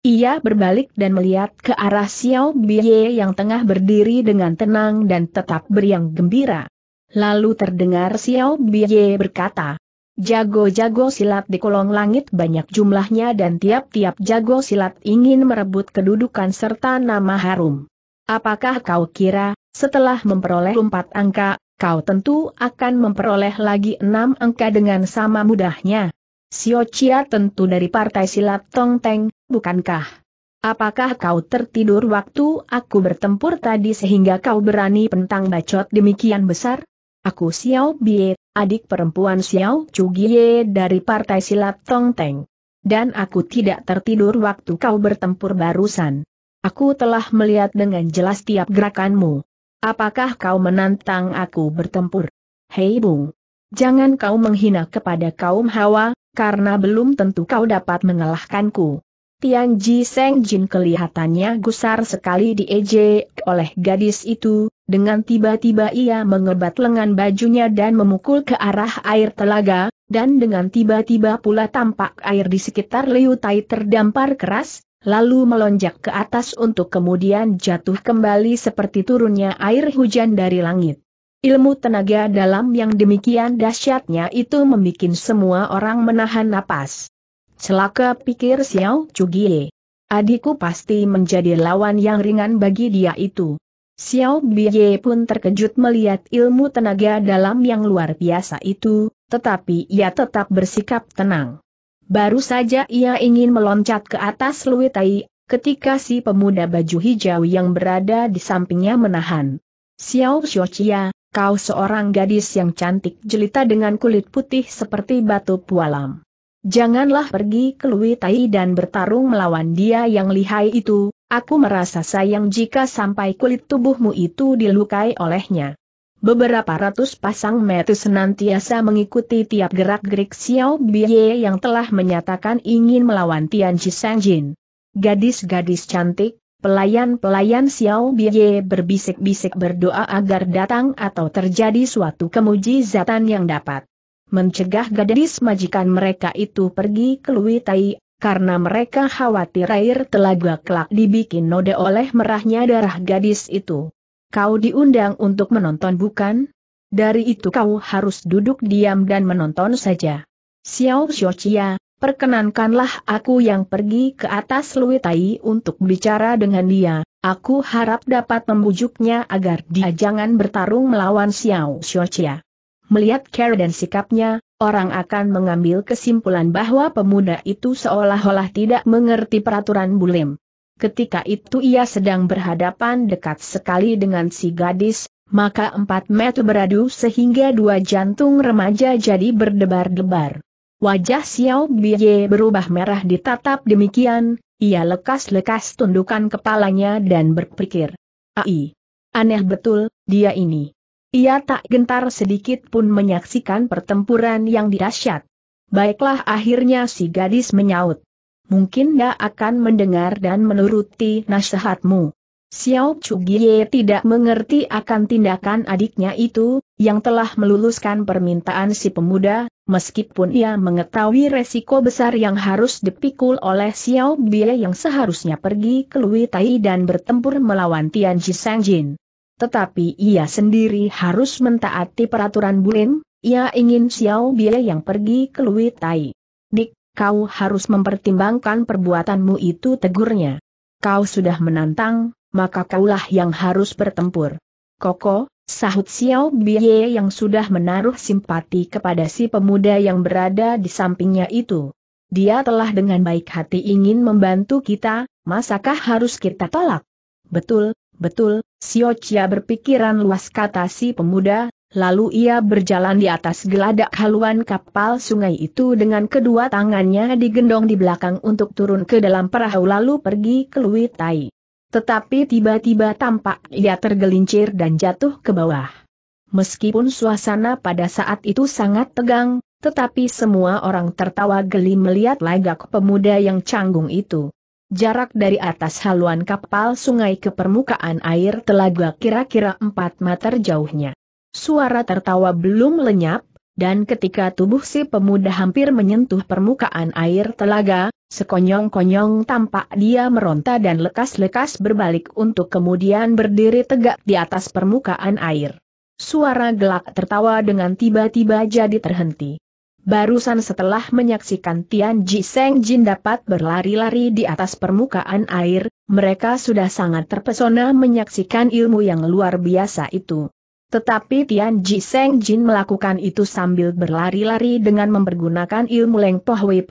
Speaker 1: Ia berbalik dan melihat ke arah Xiao Bie yang tengah berdiri dengan tenang dan tetap beriang gembira. Lalu terdengar Xiao Bie berkata, Jago-jago silat di kolong langit banyak jumlahnya dan tiap-tiap jago silat ingin merebut kedudukan serta nama harum. Apakah kau kira, setelah memperoleh empat angka, kau tentu akan memperoleh lagi enam angka dengan sama mudahnya? Sio Chia tentu dari partai silat Tong Teng, bukankah? Apakah kau tertidur waktu aku bertempur tadi sehingga kau berani pentang bacot demikian besar? Aku Xiao Bie adik perempuan Xiao Chugie dari Partai Silat Tong Teng. Dan aku tidak tertidur waktu kau bertempur barusan. Aku telah melihat dengan jelas tiap gerakanmu. Apakah kau menantang aku bertempur? Hei Bung! Jangan kau menghina kepada kaum hawa, karena belum tentu kau dapat mengalahkanku. Tian Ji Seng Jin kelihatannya gusar sekali diejek oleh gadis itu, dengan tiba-tiba ia mengebat lengan bajunya dan memukul ke arah air telaga, dan dengan tiba-tiba pula tampak air di sekitar Liu Tai terdampar keras, lalu melonjak ke atas untuk kemudian jatuh kembali seperti turunnya air hujan dari langit. Ilmu tenaga dalam yang demikian dahsyatnya itu membuat semua orang menahan napas. Celaka pikir Xiao Chugie. Adikku pasti menjadi lawan yang ringan bagi dia itu. Xiao Biye pun terkejut melihat ilmu tenaga dalam yang luar biasa itu, tetapi ia tetap bersikap tenang. Baru saja ia ingin meloncat ke atas Lui Tai, ketika si pemuda baju hijau yang berada di sampingnya menahan. Xiao Xiochia, kau seorang gadis yang cantik jelita dengan kulit putih seperti batu pualam. Janganlah pergi ke Lui Tai dan bertarung melawan dia yang lihai itu, Aku merasa sayang jika sampai kulit tubuhmu itu dilukai olehnya. Beberapa ratus pasang mata senantiasa mengikuti tiap gerak-gerik Xiao Bie yang telah menyatakan ingin melawan Tian Jin. Gadis-gadis cantik, pelayan-pelayan Xiao Bie berbisik-bisik berdoa agar datang atau terjadi suatu kemujizatan yang dapat mencegah gadis majikan mereka itu pergi ke Lui Tai karena mereka khawatir air telaga kelak dibikin noda oleh merahnya darah gadis itu. Kau diundang untuk menonton bukan? Dari itu kau harus duduk diam dan menonton saja. Xiao Xiochia, perkenankanlah aku yang pergi ke atas Luitai untuk bicara dengan dia, aku harap dapat membujuknya agar dia jangan bertarung melawan Xiao Xiochia. Melihat cara dan sikapnya, orang akan mengambil kesimpulan bahwa pemuda itu seolah-olah tidak mengerti peraturan bulim. Ketika itu ia sedang berhadapan dekat sekali dengan si gadis, maka empat metu beradu sehingga dua jantung remaja jadi berdebar-debar. Wajah Xiao Biye berubah merah ditatap demikian, ia lekas-lekas tundukkan kepalanya dan berpikir. Ai, aneh betul, dia ini. Ia tak gentar sedikit pun menyaksikan pertempuran yang dirasyat. Baiklah akhirnya si gadis menyaut. Mungkin dia akan mendengar dan menuruti nasihatmu. Xiao Chugie tidak mengerti akan tindakan adiknya itu, yang telah meluluskan permintaan si pemuda, meskipun ia mengetahui resiko besar yang harus dipikul oleh Xiao Bie yang seharusnya pergi ke Lui Tai dan bertempur melawan Tian Ji Jin. Tetapi ia sendiri harus mentaati peraturan Bulim, ia ingin Xiao Bie yang pergi ke Lui Tai. Dik, kau harus mempertimbangkan perbuatanmu itu tegurnya. Kau sudah menantang, maka kaulah yang harus bertempur. Koko, sahut Xiao Bie yang sudah menaruh simpati kepada si pemuda yang berada di sampingnya itu. Dia telah dengan baik hati ingin membantu kita, masakah harus kita tolak? Betul, Betul, Sio Chia berpikiran luas kata si pemuda, lalu ia berjalan di atas geladak haluan kapal sungai itu dengan kedua tangannya digendong di belakang untuk turun ke dalam perahu lalu pergi ke Luitai. Tetapi tiba-tiba tampak ia tergelincir dan jatuh ke bawah. Meskipun suasana pada saat itu sangat tegang, tetapi semua orang tertawa geli melihat lagak pemuda yang canggung itu. Jarak dari atas haluan kapal sungai ke permukaan air telaga kira-kira 4 meter jauhnya. Suara tertawa belum lenyap, dan ketika tubuh si pemuda hampir menyentuh permukaan air telaga, sekonyong-konyong tampak dia meronta dan lekas-lekas berbalik untuk kemudian berdiri tegak di atas permukaan air. Suara gelak tertawa dengan tiba-tiba jadi terhenti barusan setelah menyaksikan Tian Ji Seng Jin dapat berlari-lari di atas permukaan air, mereka sudah sangat terpesona menyaksikan ilmu yang luar biasa itu. Tetapi Tian Ji Seng Jin melakukan itu sambil berlari-lari dengan mempergunakan ilmu Leng Poh Wei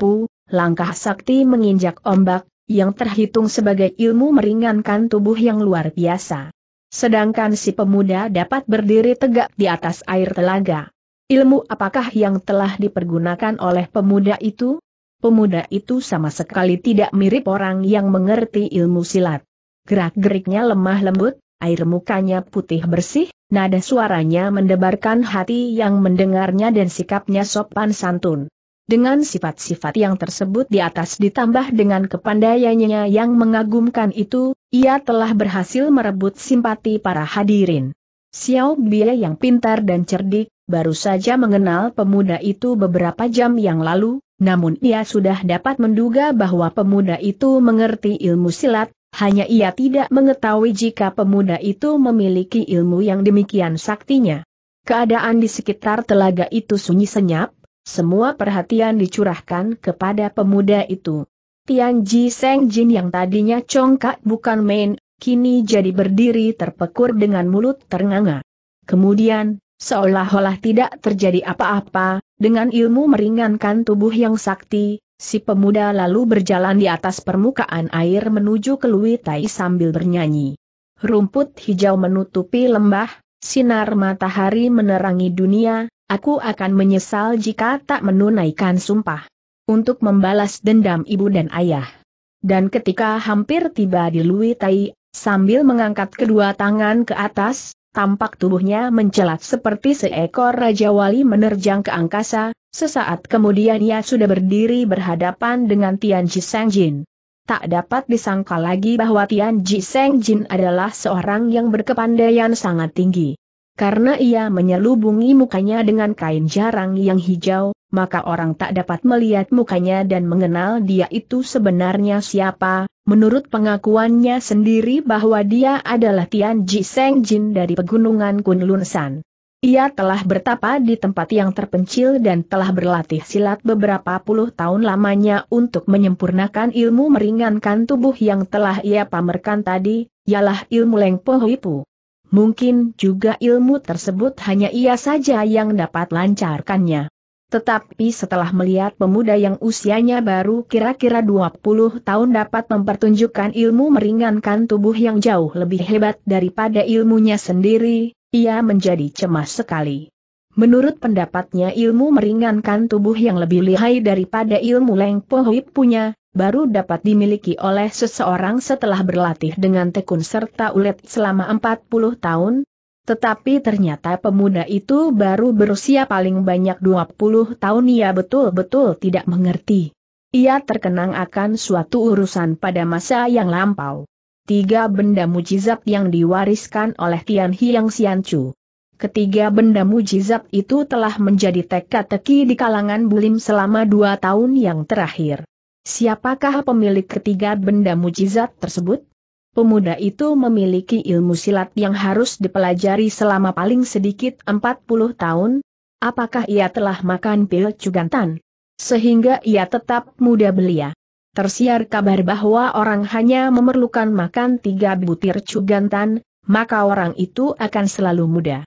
Speaker 1: langkah sakti menginjak ombak, yang terhitung sebagai ilmu meringankan tubuh yang luar biasa. Sedangkan si pemuda dapat berdiri tegak di atas air telaga. Ilmu apakah yang telah dipergunakan oleh pemuda itu? Pemuda itu sama sekali tidak mirip orang yang mengerti ilmu silat. Gerak-geriknya lemah lembut, air mukanya putih bersih, nada suaranya mendebarkan hati yang mendengarnya dan sikapnya sopan santun. Dengan sifat-sifat yang tersebut di atas ditambah dengan kepandaiannya yang mengagumkan itu, ia telah berhasil merebut simpati para hadirin. Xiao Bia yang pintar dan cerdik, baru saja mengenal pemuda itu beberapa jam yang lalu, namun ia sudah dapat menduga bahwa pemuda itu mengerti ilmu silat, hanya ia tidak mengetahui jika pemuda itu memiliki ilmu yang demikian saktinya. Keadaan di sekitar telaga itu sunyi senyap, semua perhatian dicurahkan kepada pemuda itu. Tian Ji Seng Jin yang tadinya congkak bukan main, kini jadi berdiri terpekur dengan mulut ternganga. Kemudian, Seolah-olah tidak terjadi apa-apa, dengan ilmu meringankan tubuh yang sakti, si pemuda lalu berjalan di atas permukaan air menuju ke Luitai sambil bernyanyi. Rumput hijau menutupi lembah, sinar matahari menerangi dunia, aku akan menyesal jika tak menunaikan sumpah. Untuk membalas dendam ibu dan ayah. Dan ketika hampir tiba di Luitai, sambil mengangkat kedua tangan ke atas, Tampak tubuhnya mencelat seperti seekor Raja Wali menerjang ke angkasa, sesaat kemudian ia sudah berdiri berhadapan dengan Tian Ji Seng Jin. Tak dapat disangka lagi bahwa Tian Ji Seng Jin adalah seorang yang berkepandaian sangat tinggi. Karena ia menyelubungi mukanya dengan kain jarang yang hijau, maka orang tak dapat melihat mukanya dan mengenal dia itu sebenarnya siapa, menurut pengakuannya sendiri bahwa dia adalah Tian Ji Seng Jin dari pegunungan Kunlun San. Ia telah bertapa di tempat yang terpencil dan telah berlatih silat beberapa puluh tahun lamanya untuk menyempurnakan ilmu meringankan tubuh yang telah ia pamerkan tadi, ialah ilmu Lengpo pu. Mungkin juga ilmu tersebut hanya ia saja yang dapat lancarkannya. Tetapi setelah melihat pemuda yang usianya baru kira-kira 20 tahun dapat mempertunjukkan ilmu meringankan tubuh yang jauh lebih hebat daripada ilmunya sendiri, ia menjadi cemas sekali. Menurut pendapatnya ilmu meringankan tubuh yang lebih lihai daripada ilmu Leng Pohuip punya, baru dapat dimiliki oleh seseorang setelah berlatih dengan tekun serta ulet selama 40 tahun, tetapi ternyata pemuda itu baru berusia paling banyak 20 tahun ia betul-betul tidak mengerti. Ia terkenang akan suatu urusan pada masa yang lampau. Tiga benda mujizat yang diwariskan oleh Tian Hiang Xianchu. Ketiga benda mujizat itu telah menjadi teka-teki di kalangan bulim selama dua tahun yang terakhir. Siapakah pemilik ketiga benda mujizat tersebut? Pemuda itu memiliki ilmu silat yang harus dipelajari selama paling sedikit 40 tahun. Apakah ia telah makan pil cugantan? Sehingga ia tetap muda belia. Tersiar kabar bahwa orang hanya memerlukan makan tiga butir cugantan, maka orang itu akan selalu muda.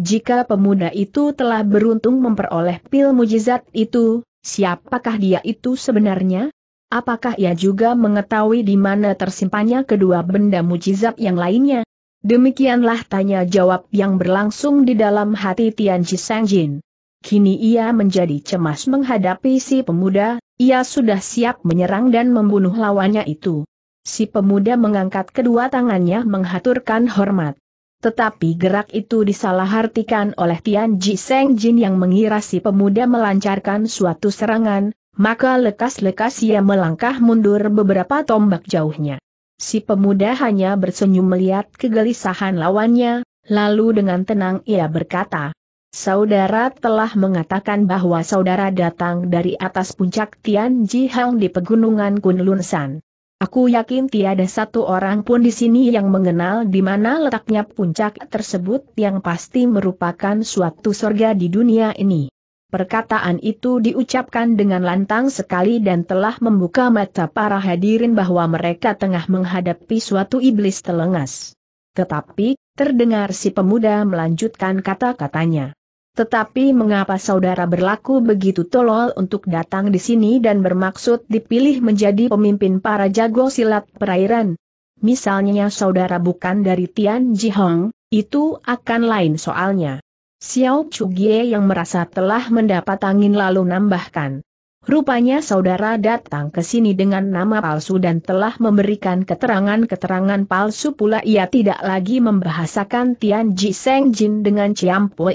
Speaker 1: Jika pemuda itu telah beruntung memperoleh pil mujizat itu, siapakah dia itu sebenarnya? Apakah ia juga mengetahui di mana tersimpannya kedua benda mujizat yang lainnya? Demikianlah tanya jawab yang berlangsung di dalam hati Tian Jin. Kini ia menjadi cemas menghadapi si pemuda, ia sudah siap menyerang dan membunuh lawannya itu. Si pemuda mengangkat kedua tangannya menghaturkan hormat. Tetapi gerak itu disalahartikan oleh Tian Ji Seng Jin yang mengira si pemuda melancarkan suatu serangan, maka lekas-lekas ia melangkah mundur beberapa tombak jauhnya. Si pemuda hanya bersenyum melihat kegelisahan lawannya, lalu dengan tenang ia berkata, Saudara telah mengatakan bahwa saudara datang dari atas puncak Tian Tianjihang di pegunungan Kunlunsan. Aku yakin tiada satu orang pun di sini yang mengenal di mana letaknya puncak tersebut yang pasti merupakan suatu sorga di dunia ini. Perkataan itu diucapkan dengan lantang sekali dan telah membuka mata para hadirin bahwa mereka tengah menghadapi suatu iblis telengas. Tetapi, terdengar si pemuda melanjutkan kata-katanya. Tetapi mengapa saudara berlaku begitu tolol untuk datang di sini dan bermaksud dipilih menjadi pemimpin para jago silat perairan? Misalnya saudara bukan dari Tian Jihong, itu akan lain soalnya. Xiao Chugie yang merasa telah mendapat angin lalu nambahkan. Rupanya saudara datang ke sini dengan nama palsu dan telah memberikan keterangan-keterangan palsu pula ia tidak lagi membahasakan Tian Ji Seng Jin dengan Chiam Pue.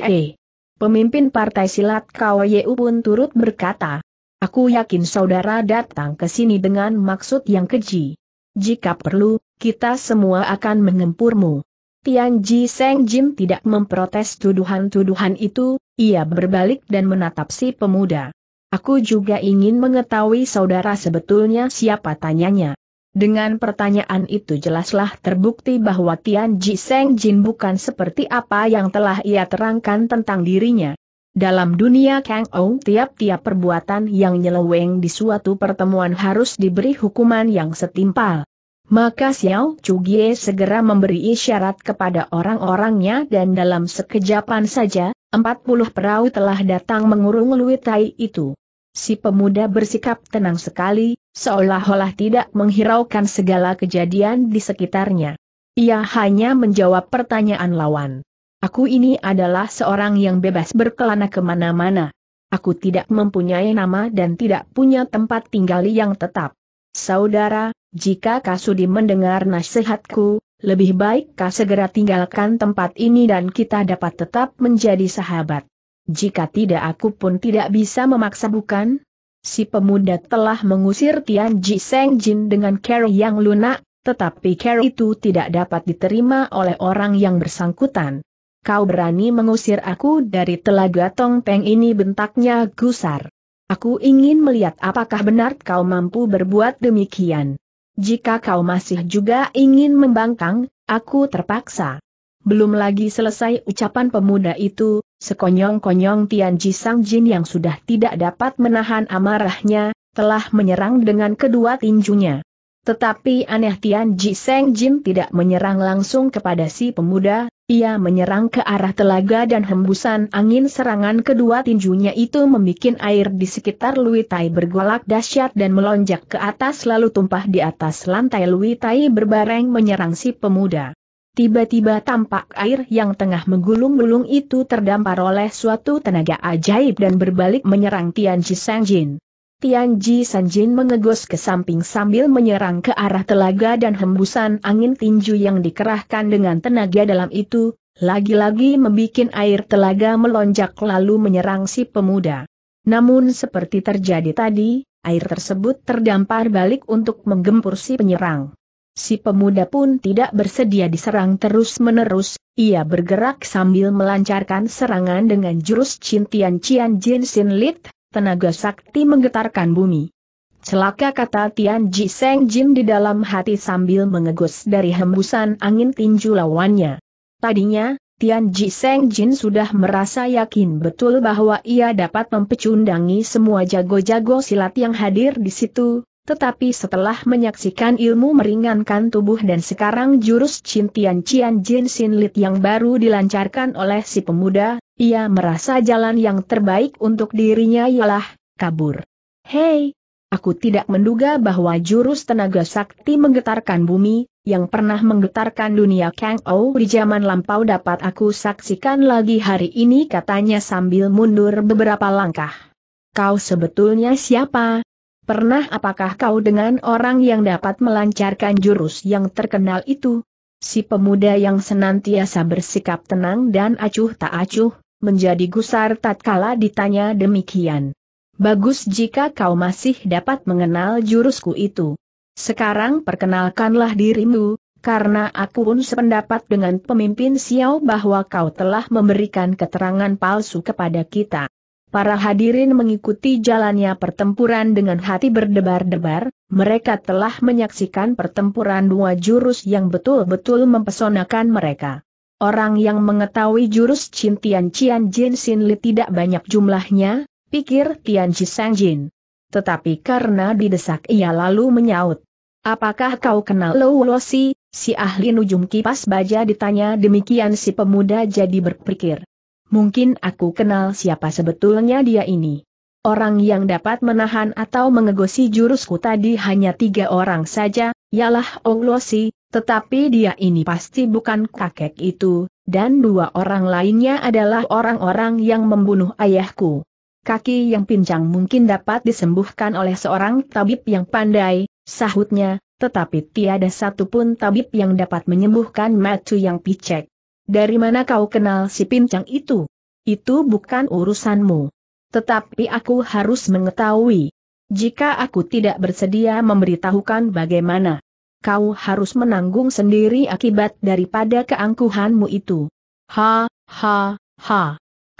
Speaker 1: Pemimpin partai silat Kao Yeu pun turut berkata, Aku yakin saudara datang ke sini dengan maksud yang keji. Jika perlu, kita semua akan mengempurmu. Tian Ji Seng Jim tidak memprotes tuduhan-tuduhan itu, ia berbalik dan menatap si pemuda. Aku juga ingin mengetahui saudara sebetulnya siapa tanyanya. Dengan pertanyaan itu jelaslah terbukti bahwa Tian Ji Seng Jin bukan seperti apa yang telah ia terangkan tentang dirinya. Dalam dunia Kang Ou tiap-tiap perbuatan yang nyeleweng di suatu pertemuan harus diberi hukuman yang setimpal. Maka Xiao Chugie segera memberi isyarat kepada orang-orangnya dan dalam sekejapan saja, empat puluh perahu telah datang mengurung Lui itu. Si pemuda bersikap tenang sekali, seolah-olah tidak menghiraukan segala kejadian di sekitarnya. Ia hanya menjawab pertanyaan lawan. Aku ini adalah seorang yang bebas berkelana kemana-mana. Aku tidak mempunyai nama dan tidak punya tempat tinggal yang tetap. Saudara, jika Kasudi mendengar nasihatku, lebih baik kau segera tinggalkan tempat ini dan kita dapat tetap menjadi sahabat. Jika tidak aku pun tidak bisa memaksa bukan? Si pemuda telah mengusir Tian Ji Seng Jin dengan cara yang lunak, tetapi cara itu tidak dapat diterima oleh orang yang bersangkutan. Kau berani mengusir aku dari telaga Tong Peng ini bentaknya gusar. Aku ingin melihat apakah benar kau mampu berbuat demikian. Jika kau masih juga ingin membangkang, aku terpaksa. Belum lagi selesai ucapan pemuda itu, sekonyong-konyong Tian Ji Sang Jin yang sudah tidak dapat menahan amarahnya, telah menyerang dengan kedua tinjunya. Tetapi aneh Tian Ji Sang Jin tidak menyerang langsung kepada si pemuda, ia menyerang ke arah telaga dan hembusan angin serangan kedua tinjunya itu membuat air di sekitar Luitai bergolak dahsyat dan melonjak ke atas lalu tumpah di atas lantai Luitai berbareng menyerang si pemuda. Tiba-tiba tampak air yang tengah menggulung-gulung itu terdampar oleh suatu tenaga ajaib dan berbalik menyerang Tian Ji Sang Jin. Tianji Sanjin mengegos ke samping sambil menyerang ke arah telaga dan hembusan angin tinju yang dikerahkan dengan tenaga dalam itu, lagi-lagi membuat air telaga melonjak lalu menyerang si pemuda. Namun seperti terjadi tadi, air tersebut terdampar balik untuk menggempur si penyerang. Si pemuda pun tidak bersedia diserang terus-menerus, ia bergerak sambil melancarkan serangan dengan jurus Cintian Cian Jin Sin Lit, tenaga sakti menggetarkan bumi. Celaka kata Tian Ji Seng Jin di dalam hati sambil mengegus dari hembusan angin tinju lawannya. Tadinya, Tian Ji Seng Jin sudah merasa yakin betul bahwa ia dapat mempecundangi semua jago-jago silat yang hadir di situ, tetapi setelah menyaksikan ilmu meringankan tubuh dan sekarang jurus cintian Cian Jin Sin Lit yang baru dilancarkan oleh si pemuda, ia merasa jalan yang terbaik untuk dirinya ialah kabur. Hei, aku tidak menduga bahwa jurus tenaga sakti menggetarkan bumi, yang pernah menggetarkan dunia Kang Ou di zaman lampau dapat aku saksikan lagi hari ini katanya sambil mundur beberapa langkah. Kau sebetulnya siapa? Pernah apakah kau dengan orang yang dapat melancarkan jurus yang terkenal itu? Si pemuda yang senantiasa bersikap tenang dan acuh tak acuh, menjadi gusar tatkala ditanya demikian. Bagus jika kau masih dapat mengenal jurusku itu. Sekarang perkenalkanlah dirimu, karena aku pun sependapat dengan pemimpin Xiao bahwa kau telah memberikan keterangan palsu kepada kita. Para hadirin mengikuti jalannya pertempuran dengan hati berdebar-debar, mereka telah menyaksikan pertempuran dua jurus yang betul-betul mempesonakan mereka. Orang yang mengetahui jurus Chin Tian Cian Jin Sin Li tidak banyak jumlahnya, pikir Tian Ji Sang Jin. Tetapi karena didesak ia lalu menyaut. Apakah kau kenal Lo Si, si ahli nujum kipas baja ditanya demikian si pemuda jadi berpikir. Mungkin aku kenal siapa sebetulnya dia ini. Orang yang dapat menahan atau mengegosi jurusku tadi hanya tiga orang saja, ialah oh Losi, tetapi dia ini pasti bukan kakek itu, dan dua orang lainnya adalah orang-orang yang membunuh ayahku. Kaki yang pincang mungkin dapat disembuhkan oleh seorang tabib yang pandai, sahutnya, tetapi tiada satupun tabib yang dapat menyembuhkan Matu yang picek. Dari mana kau kenal si pincang itu? Itu bukan urusanmu. Tetapi aku harus mengetahui, jika aku tidak bersedia memberitahukan bagaimana, kau harus menanggung sendiri akibat daripada keangkuhanmu itu. Ha, ha, ha.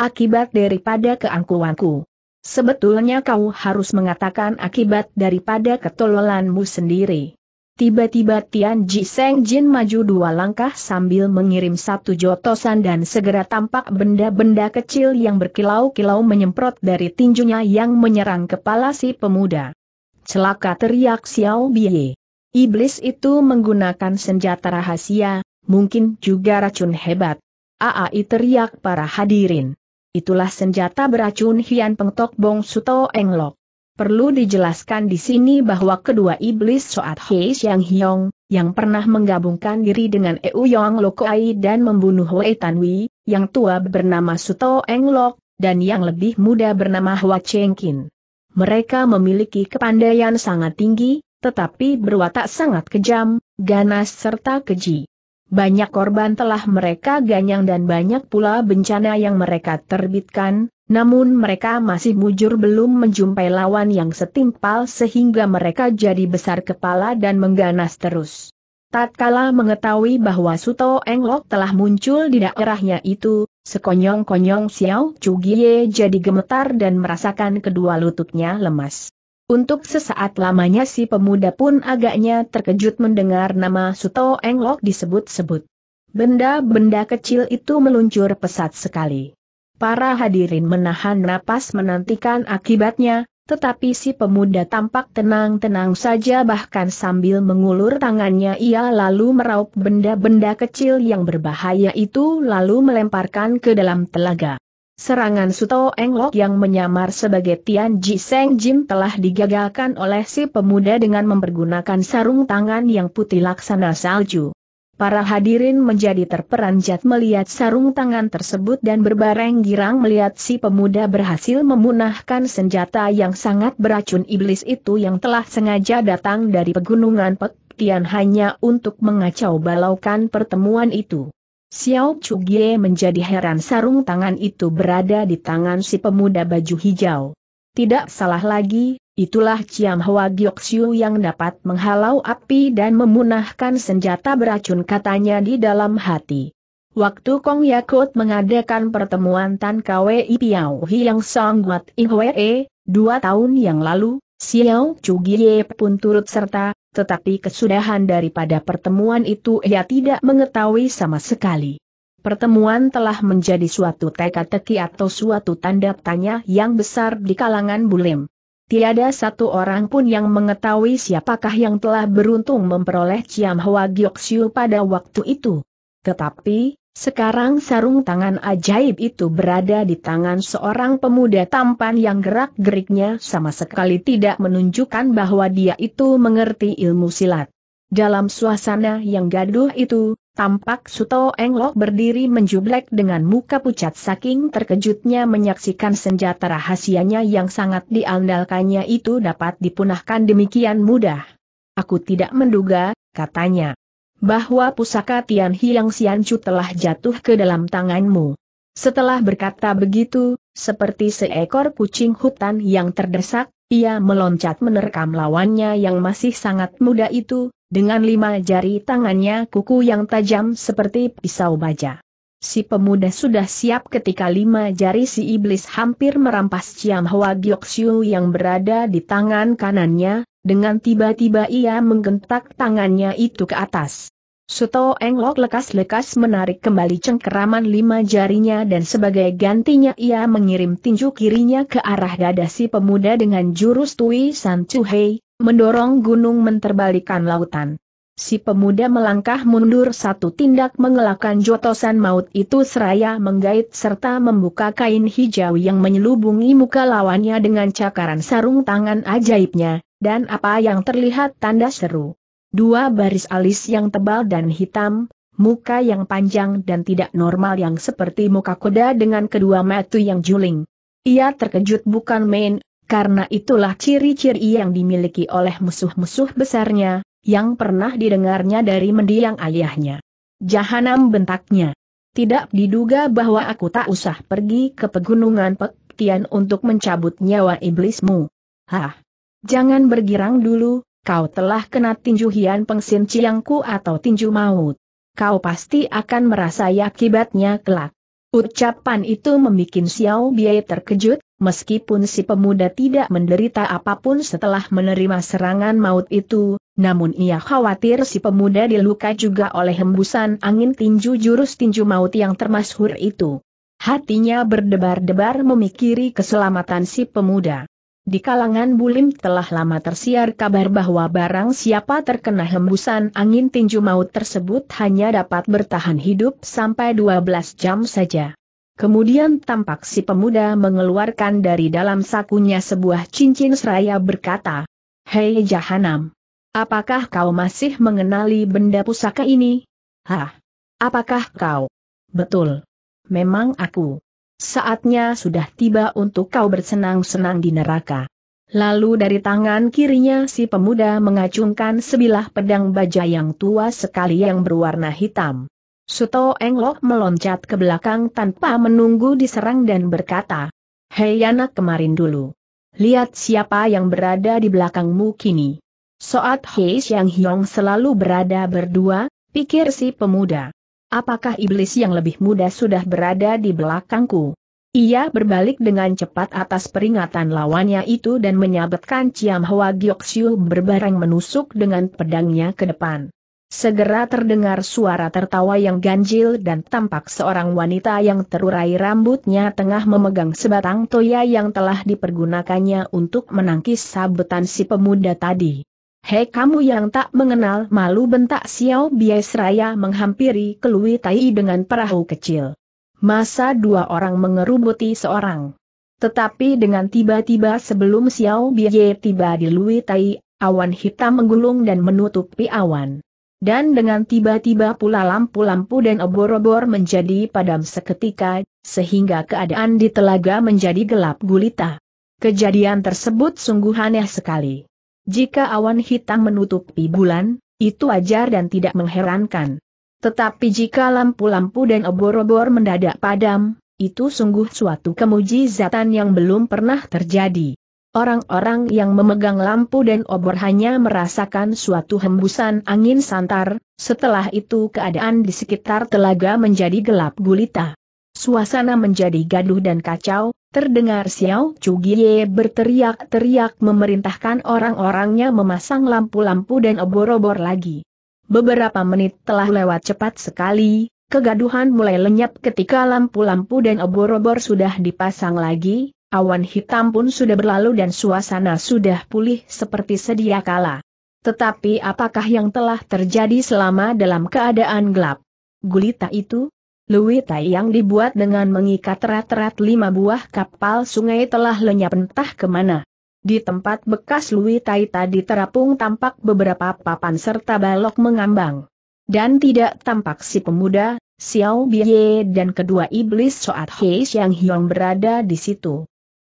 Speaker 1: Akibat daripada keangkuhanku. Sebetulnya kau harus mengatakan akibat daripada ketololanmu sendiri. Tiba-tiba Tian Ji Seng Jin maju dua langkah sambil mengirim satu jotosan dan segera tampak benda-benda kecil yang berkilau-kilau menyemprot dari tinjunya yang menyerang kepala si pemuda. Celaka teriak Xiao Bie. Iblis itu menggunakan senjata rahasia, mungkin juga racun hebat. Aai teriak para hadirin. Itulah senjata beracun Hian Pengtok Bong Suto Englok. Perlu dijelaskan di sini bahwa kedua iblis Soat Hei Xiang Hiong, yang pernah menggabungkan diri dengan Eu Yong Lokoai dan membunuh Wei Tanwi, yang tua bernama Suto Eng Lok, dan yang lebih muda bernama Hua Cheng Kin. Mereka memiliki kepandaian sangat tinggi, tetapi berwatak sangat kejam, ganas serta keji. Banyak korban telah mereka ganyang dan banyak pula bencana yang mereka terbitkan, namun mereka masih mujur belum menjumpai lawan yang setimpal sehingga mereka jadi besar kepala dan mengganas terus. Tatkala mengetahui bahwa Suto Englok telah muncul di daerahnya itu, sekonyong-konyong Xiao Chugie jadi gemetar dan merasakan kedua lututnya lemas. Untuk sesaat lamanya si pemuda pun agaknya terkejut mendengar nama Suto Englok disebut-sebut. Benda-benda kecil itu meluncur pesat sekali. Para hadirin menahan napas menantikan akibatnya, tetapi si pemuda tampak tenang-tenang saja bahkan sambil mengulur tangannya ia lalu meraup benda-benda kecil yang berbahaya itu lalu melemparkan ke dalam telaga. Serangan Suto Englok yang menyamar sebagai Tian Ji Seng Jim telah digagalkan oleh si pemuda dengan mempergunakan sarung tangan yang putih laksana salju. Para hadirin menjadi terperanjat melihat sarung tangan tersebut dan berbareng girang melihat si pemuda berhasil memunahkan senjata yang sangat beracun iblis itu yang telah sengaja datang dari pegunungan Pek hanya untuk mengacau balaukan pertemuan itu. Xiao Chugie menjadi heran sarung tangan itu berada di tangan si pemuda baju hijau. Tidak salah lagi, Itulah Ciam Hoa Gyoksiu yang dapat menghalau api dan memunahkan senjata beracun katanya di dalam hati. Waktu Kong Yakut mengadakan pertemuan Tan Kwei Piao Hi Yang Song Guat Ihwee, dua tahun yang lalu, Xiao Gie pun turut serta, tetapi kesudahan daripada pertemuan itu ia tidak mengetahui sama sekali. Pertemuan telah menjadi suatu teka-teki atau suatu tanda tanya yang besar di kalangan bulim. Tiada satu orang pun yang mengetahui siapakah yang telah beruntung memperoleh Ciam Hwa Giok Siu pada waktu itu. Tetapi, sekarang sarung tangan ajaib itu berada di tangan seorang pemuda tampan yang gerak-geriknya sama sekali tidak menunjukkan bahwa dia itu mengerti ilmu silat. Dalam suasana yang gaduh itu, Tampak Suto Englok berdiri menjublek dengan muka pucat saking terkejutnya menyaksikan senjata rahasianya yang sangat diandalkannya itu dapat dipunahkan demikian mudah. Aku tidak menduga, katanya, bahwa pusaka Tian Hiang Siancu telah jatuh ke dalam tanganmu. Setelah berkata begitu, seperti seekor kucing hutan yang terdesak, ia meloncat menerkam lawannya yang masih sangat muda itu, dengan lima jari tangannya kuku yang tajam seperti pisau baja. Si pemuda sudah siap ketika lima jari si iblis hampir merampas Ciam Hwa Gyoksyu yang berada di tangan kanannya, dengan tiba-tiba ia menggentak tangannya itu ke atas. Suto Englok lekas-lekas menarik kembali cengkeraman lima jarinya dan sebagai gantinya ia mengirim tinju kirinya ke arah dada si pemuda dengan jurus Tui San Chuhei, mendorong gunung menterbalikan lautan. Si pemuda melangkah mundur satu tindak mengelakkan jotosan maut itu seraya menggait serta membuka kain hijau yang menyelubungi muka lawannya dengan cakaran sarung tangan ajaibnya, dan apa yang terlihat tanda seru. Dua baris alis yang tebal dan hitam, muka yang panjang dan tidak normal yang seperti muka kuda dengan kedua mata yang juling. Ia terkejut bukan main, karena itulah ciri-ciri yang dimiliki oleh musuh-musuh besarnya, yang pernah didengarnya dari mendiang ayahnya. Jahanam bentaknya. Tidak diduga bahwa aku tak usah pergi ke pegunungan Pektian untuk mencabut nyawa iblismu. Hah! Jangan bergirang dulu, kau telah kena tinju Hian Pengsin Ciangku atau tinju maut. Kau pasti akan merasai akibatnya kelak. Ucapan itu membuat Xiao Biai terkejut, meskipun si pemuda tidak menderita apapun setelah menerima serangan maut itu, namun ia khawatir si pemuda diluka juga oleh hembusan angin tinju jurus tinju maut yang termasyhur itu. Hatinya berdebar-debar memikiri keselamatan si pemuda. Di kalangan Bulim telah lama tersiar kabar bahwa barang siapa terkena hembusan angin tinju maut tersebut hanya dapat bertahan hidup sampai 12 jam saja. Kemudian tampak si pemuda mengeluarkan dari dalam sakunya sebuah cincin seraya berkata, Hei Jahanam! Apakah kau masih mengenali benda pusaka ini? Hah? Apakah kau? Betul. Memang aku. Saatnya sudah tiba untuk kau bersenang-senang di neraka. Lalu dari tangan kirinya si pemuda mengacungkan sebilah pedang baja yang tua sekali yang berwarna hitam. Suto Englok meloncat ke belakang tanpa menunggu diserang dan berkata, Hei anak kemarin dulu. Lihat siapa yang berada di belakangmu kini. Soat Hei Xiang Hyong selalu berada berdua, pikir si pemuda. Apakah iblis yang lebih muda sudah berada di belakangku? Ia berbalik dengan cepat atas peringatan lawannya itu dan menyabetkan Ciam Hwa berbaring berbareng menusuk dengan pedangnya ke depan. Segera terdengar suara tertawa yang ganjil dan tampak seorang wanita yang terurai rambutnya tengah memegang sebatang toya yang telah dipergunakannya untuk menangkis sabetan si pemuda tadi. Hei kamu yang tak mengenal malu bentak Xiao Biasraya Seraya menghampiri Kelui Tai dengan perahu kecil. Masa dua orang mengerubuti seorang. Tetapi dengan tiba-tiba sebelum Xiao Biye tiba di Lui Tai, awan hitam menggulung dan menutupi awan. Dan dengan tiba-tiba pula lampu-lampu dan obor-obor menjadi padam seketika, sehingga keadaan di telaga menjadi gelap gulita. Kejadian tersebut sungguh aneh sekali. Jika awan hitam menutupi bulan, itu ajar dan tidak mengherankan. Tetapi jika lampu-lampu dan obor-obor mendadak padam, itu sungguh suatu kemujizatan yang belum pernah terjadi. Orang-orang yang memegang lampu dan obor hanya merasakan suatu hembusan angin santar, setelah itu keadaan di sekitar telaga menjadi gelap gulita. Suasana menjadi gaduh dan kacau, Terdengar Xiao Chugie berteriak-teriak memerintahkan orang-orangnya memasang lampu-lampu dan obor-obor lagi. Beberapa menit telah lewat cepat sekali, kegaduhan mulai lenyap ketika lampu-lampu dan obor-obor sudah dipasang lagi, awan hitam pun sudah berlalu dan suasana sudah pulih seperti sedia kala. Tetapi apakah yang telah terjadi selama dalam keadaan gelap? Gulita itu, Lui Tai yang dibuat dengan mengikat rat-rat lima buah kapal sungai telah lenyap entah kemana. Di tempat bekas Lui Tai tadi terapung tampak beberapa papan serta balok mengambang. Dan tidak tampak si pemuda, Xiao Biye dan kedua iblis Soat Hei yang Hiong berada di situ.